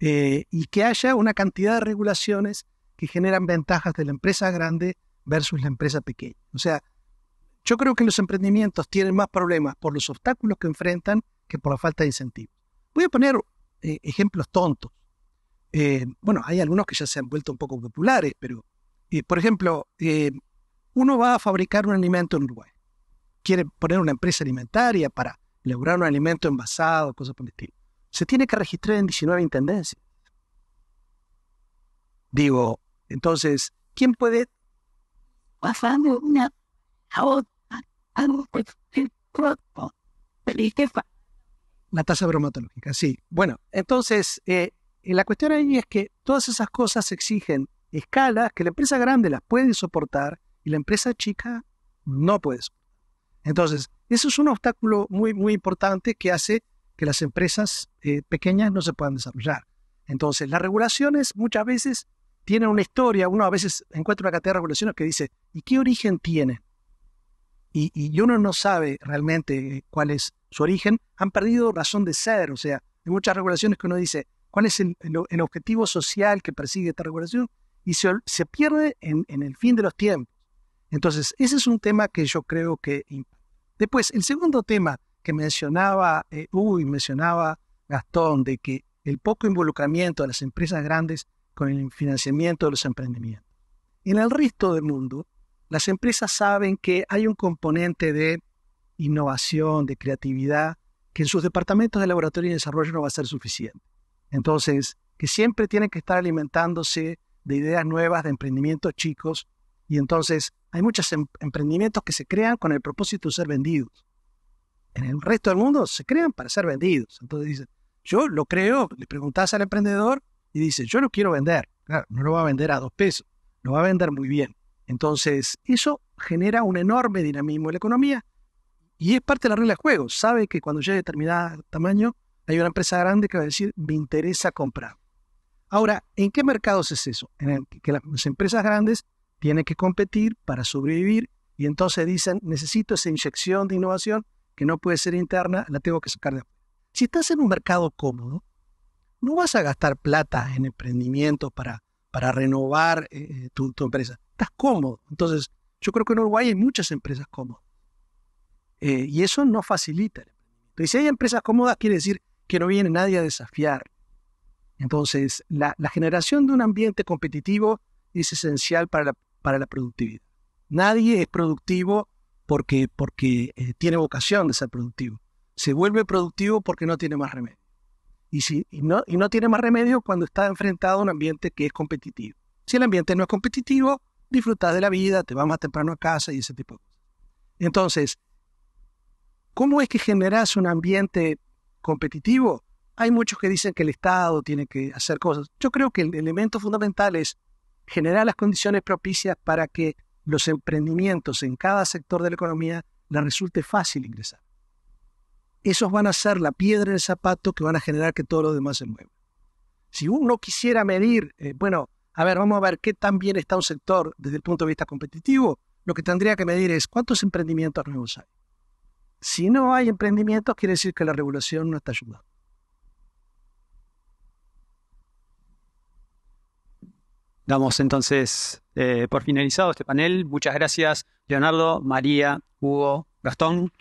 Eh, y que haya una cantidad de regulaciones que generan ventajas de la empresa grande versus la empresa pequeña. O sea, yo creo que los emprendimientos tienen más problemas por los obstáculos que enfrentan que por la falta de incentivos. Voy a poner eh, ejemplos tontos. Eh, bueno, hay algunos que ya se han vuelto un poco populares, pero, eh, por ejemplo, uno va a fabricar un alimento en Uruguay. Quiere poner una empresa alimentaria para elaborar un alimento envasado, cosas por el estilo. Se tiene que registrar en 19 intendencias. Digo, entonces, ¿quién puede? de una a otra. La tasa bromatológica, sí. Bueno, entonces, eh, eh, la cuestión ahí es que todas esas cosas exigen escalas que la empresa grande las puede soportar y la empresa chica no puede soportar. Entonces, eso es un obstáculo muy, muy importante que hace que las empresas eh, pequeñas no se puedan desarrollar. Entonces, las regulaciones muchas veces tienen una historia. Uno a veces encuentra una cantidad de regulaciones que dice, ¿y qué origen tiene? y, uno no sabe realmente eh, cuál es su origen, han perdido razón de ser. O sea, hay muchas regulaciones que uno dice, ¿cuál es el, objetivo social que persigue esta regulación? Y se, se pierde en, en, el fin de los tiempos. Entonces, ese es un tema que yo creo que Después, el segundo tema que mencionaba, eh, uy, mencionaba Gastón, de que el poco involucramiento de las empresas grandes con el financiamiento de los emprendimientos. En el resto del mundo, las empresas saben que hay un componente de innovación, de creatividad, que en sus departamentos de laboratorio y desarrollo no va a ser suficiente. Entonces, que siempre tienen que estar alimentándose de ideas nuevas, de emprendimientos chicos, y entonces hay muchos em-, emprendimientos que se crean con el propósito de ser vendidos. En el resto del mundo se crean para ser vendidos. Entonces dicen, yo lo creo, le preguntas al emprendedor y dice, yo lo quiero vender. Claro, no lo va a vender a dos pesos, lo va a vender muy bien. Entonces, eso genera un enorme dinamismo en la economía y es parte de la regla de juego. Sabe que cuando llegue a determinado tamaño, hay una empresa grande que va a decir, me interesa comprar. Ahora, ¿en qué mercados es eso? En que las empresas grandes tienen que competir para sobrevivir y entonces dicen, necesito esa inyección de innovación que no puede ser interna, la tengo que sacar de Si estás en un mercado cómodo, no vas a gastar plata en emprendimiento para, renovar eh, eh, tu, empresa cómodo. Entonces, yo creo que en Uruguay hay muchas empresas cómodas. Eh, y eso no facilita. Entonces, si hay empresas cómodas, quiere decir que no viene nadie a desafiar. Entonces, la, generación de un ambiente competitivo es esencial para la, productividad. Nadie es productivo porque, porque eh, tiene vocación de ser productivo. Se vuelve productivo porque no tiene más remedio. Y, si, no, y no tiene más remedio cuando está enfrentado a un ambiente que es competitivo. Si el ambiente no es competitivo, disfrutar de la vida, te vas más temprano a casa y ese tipo de cosas. Entonces, ¿cómo es que generas un ambiente competitivo? Hay muchos que dicen que el Estado tiene que hacer cosas. Yo creo que el elemento fundamental es generar las condiciones propicias para que los emprendimientos en cada sector de la economía les resulte fácil ingresar. Esos van a ser la piedra en el zapato que van a generar que todos los demás se mueva. Si uno quisiera medir, eh, bueno, a ver, vamos a ver qué tan bien está un sector desde el punto de vista competitivo, lo que tendría que medir es cuántos emprendimientos nuevos hay. Si no hay emprendimientos, quiere decir que la regulación no está ayudando. Damos entonces eh, por finalizado este panel. Muchas gracias, Leonardo, María, Hugo, Gastón.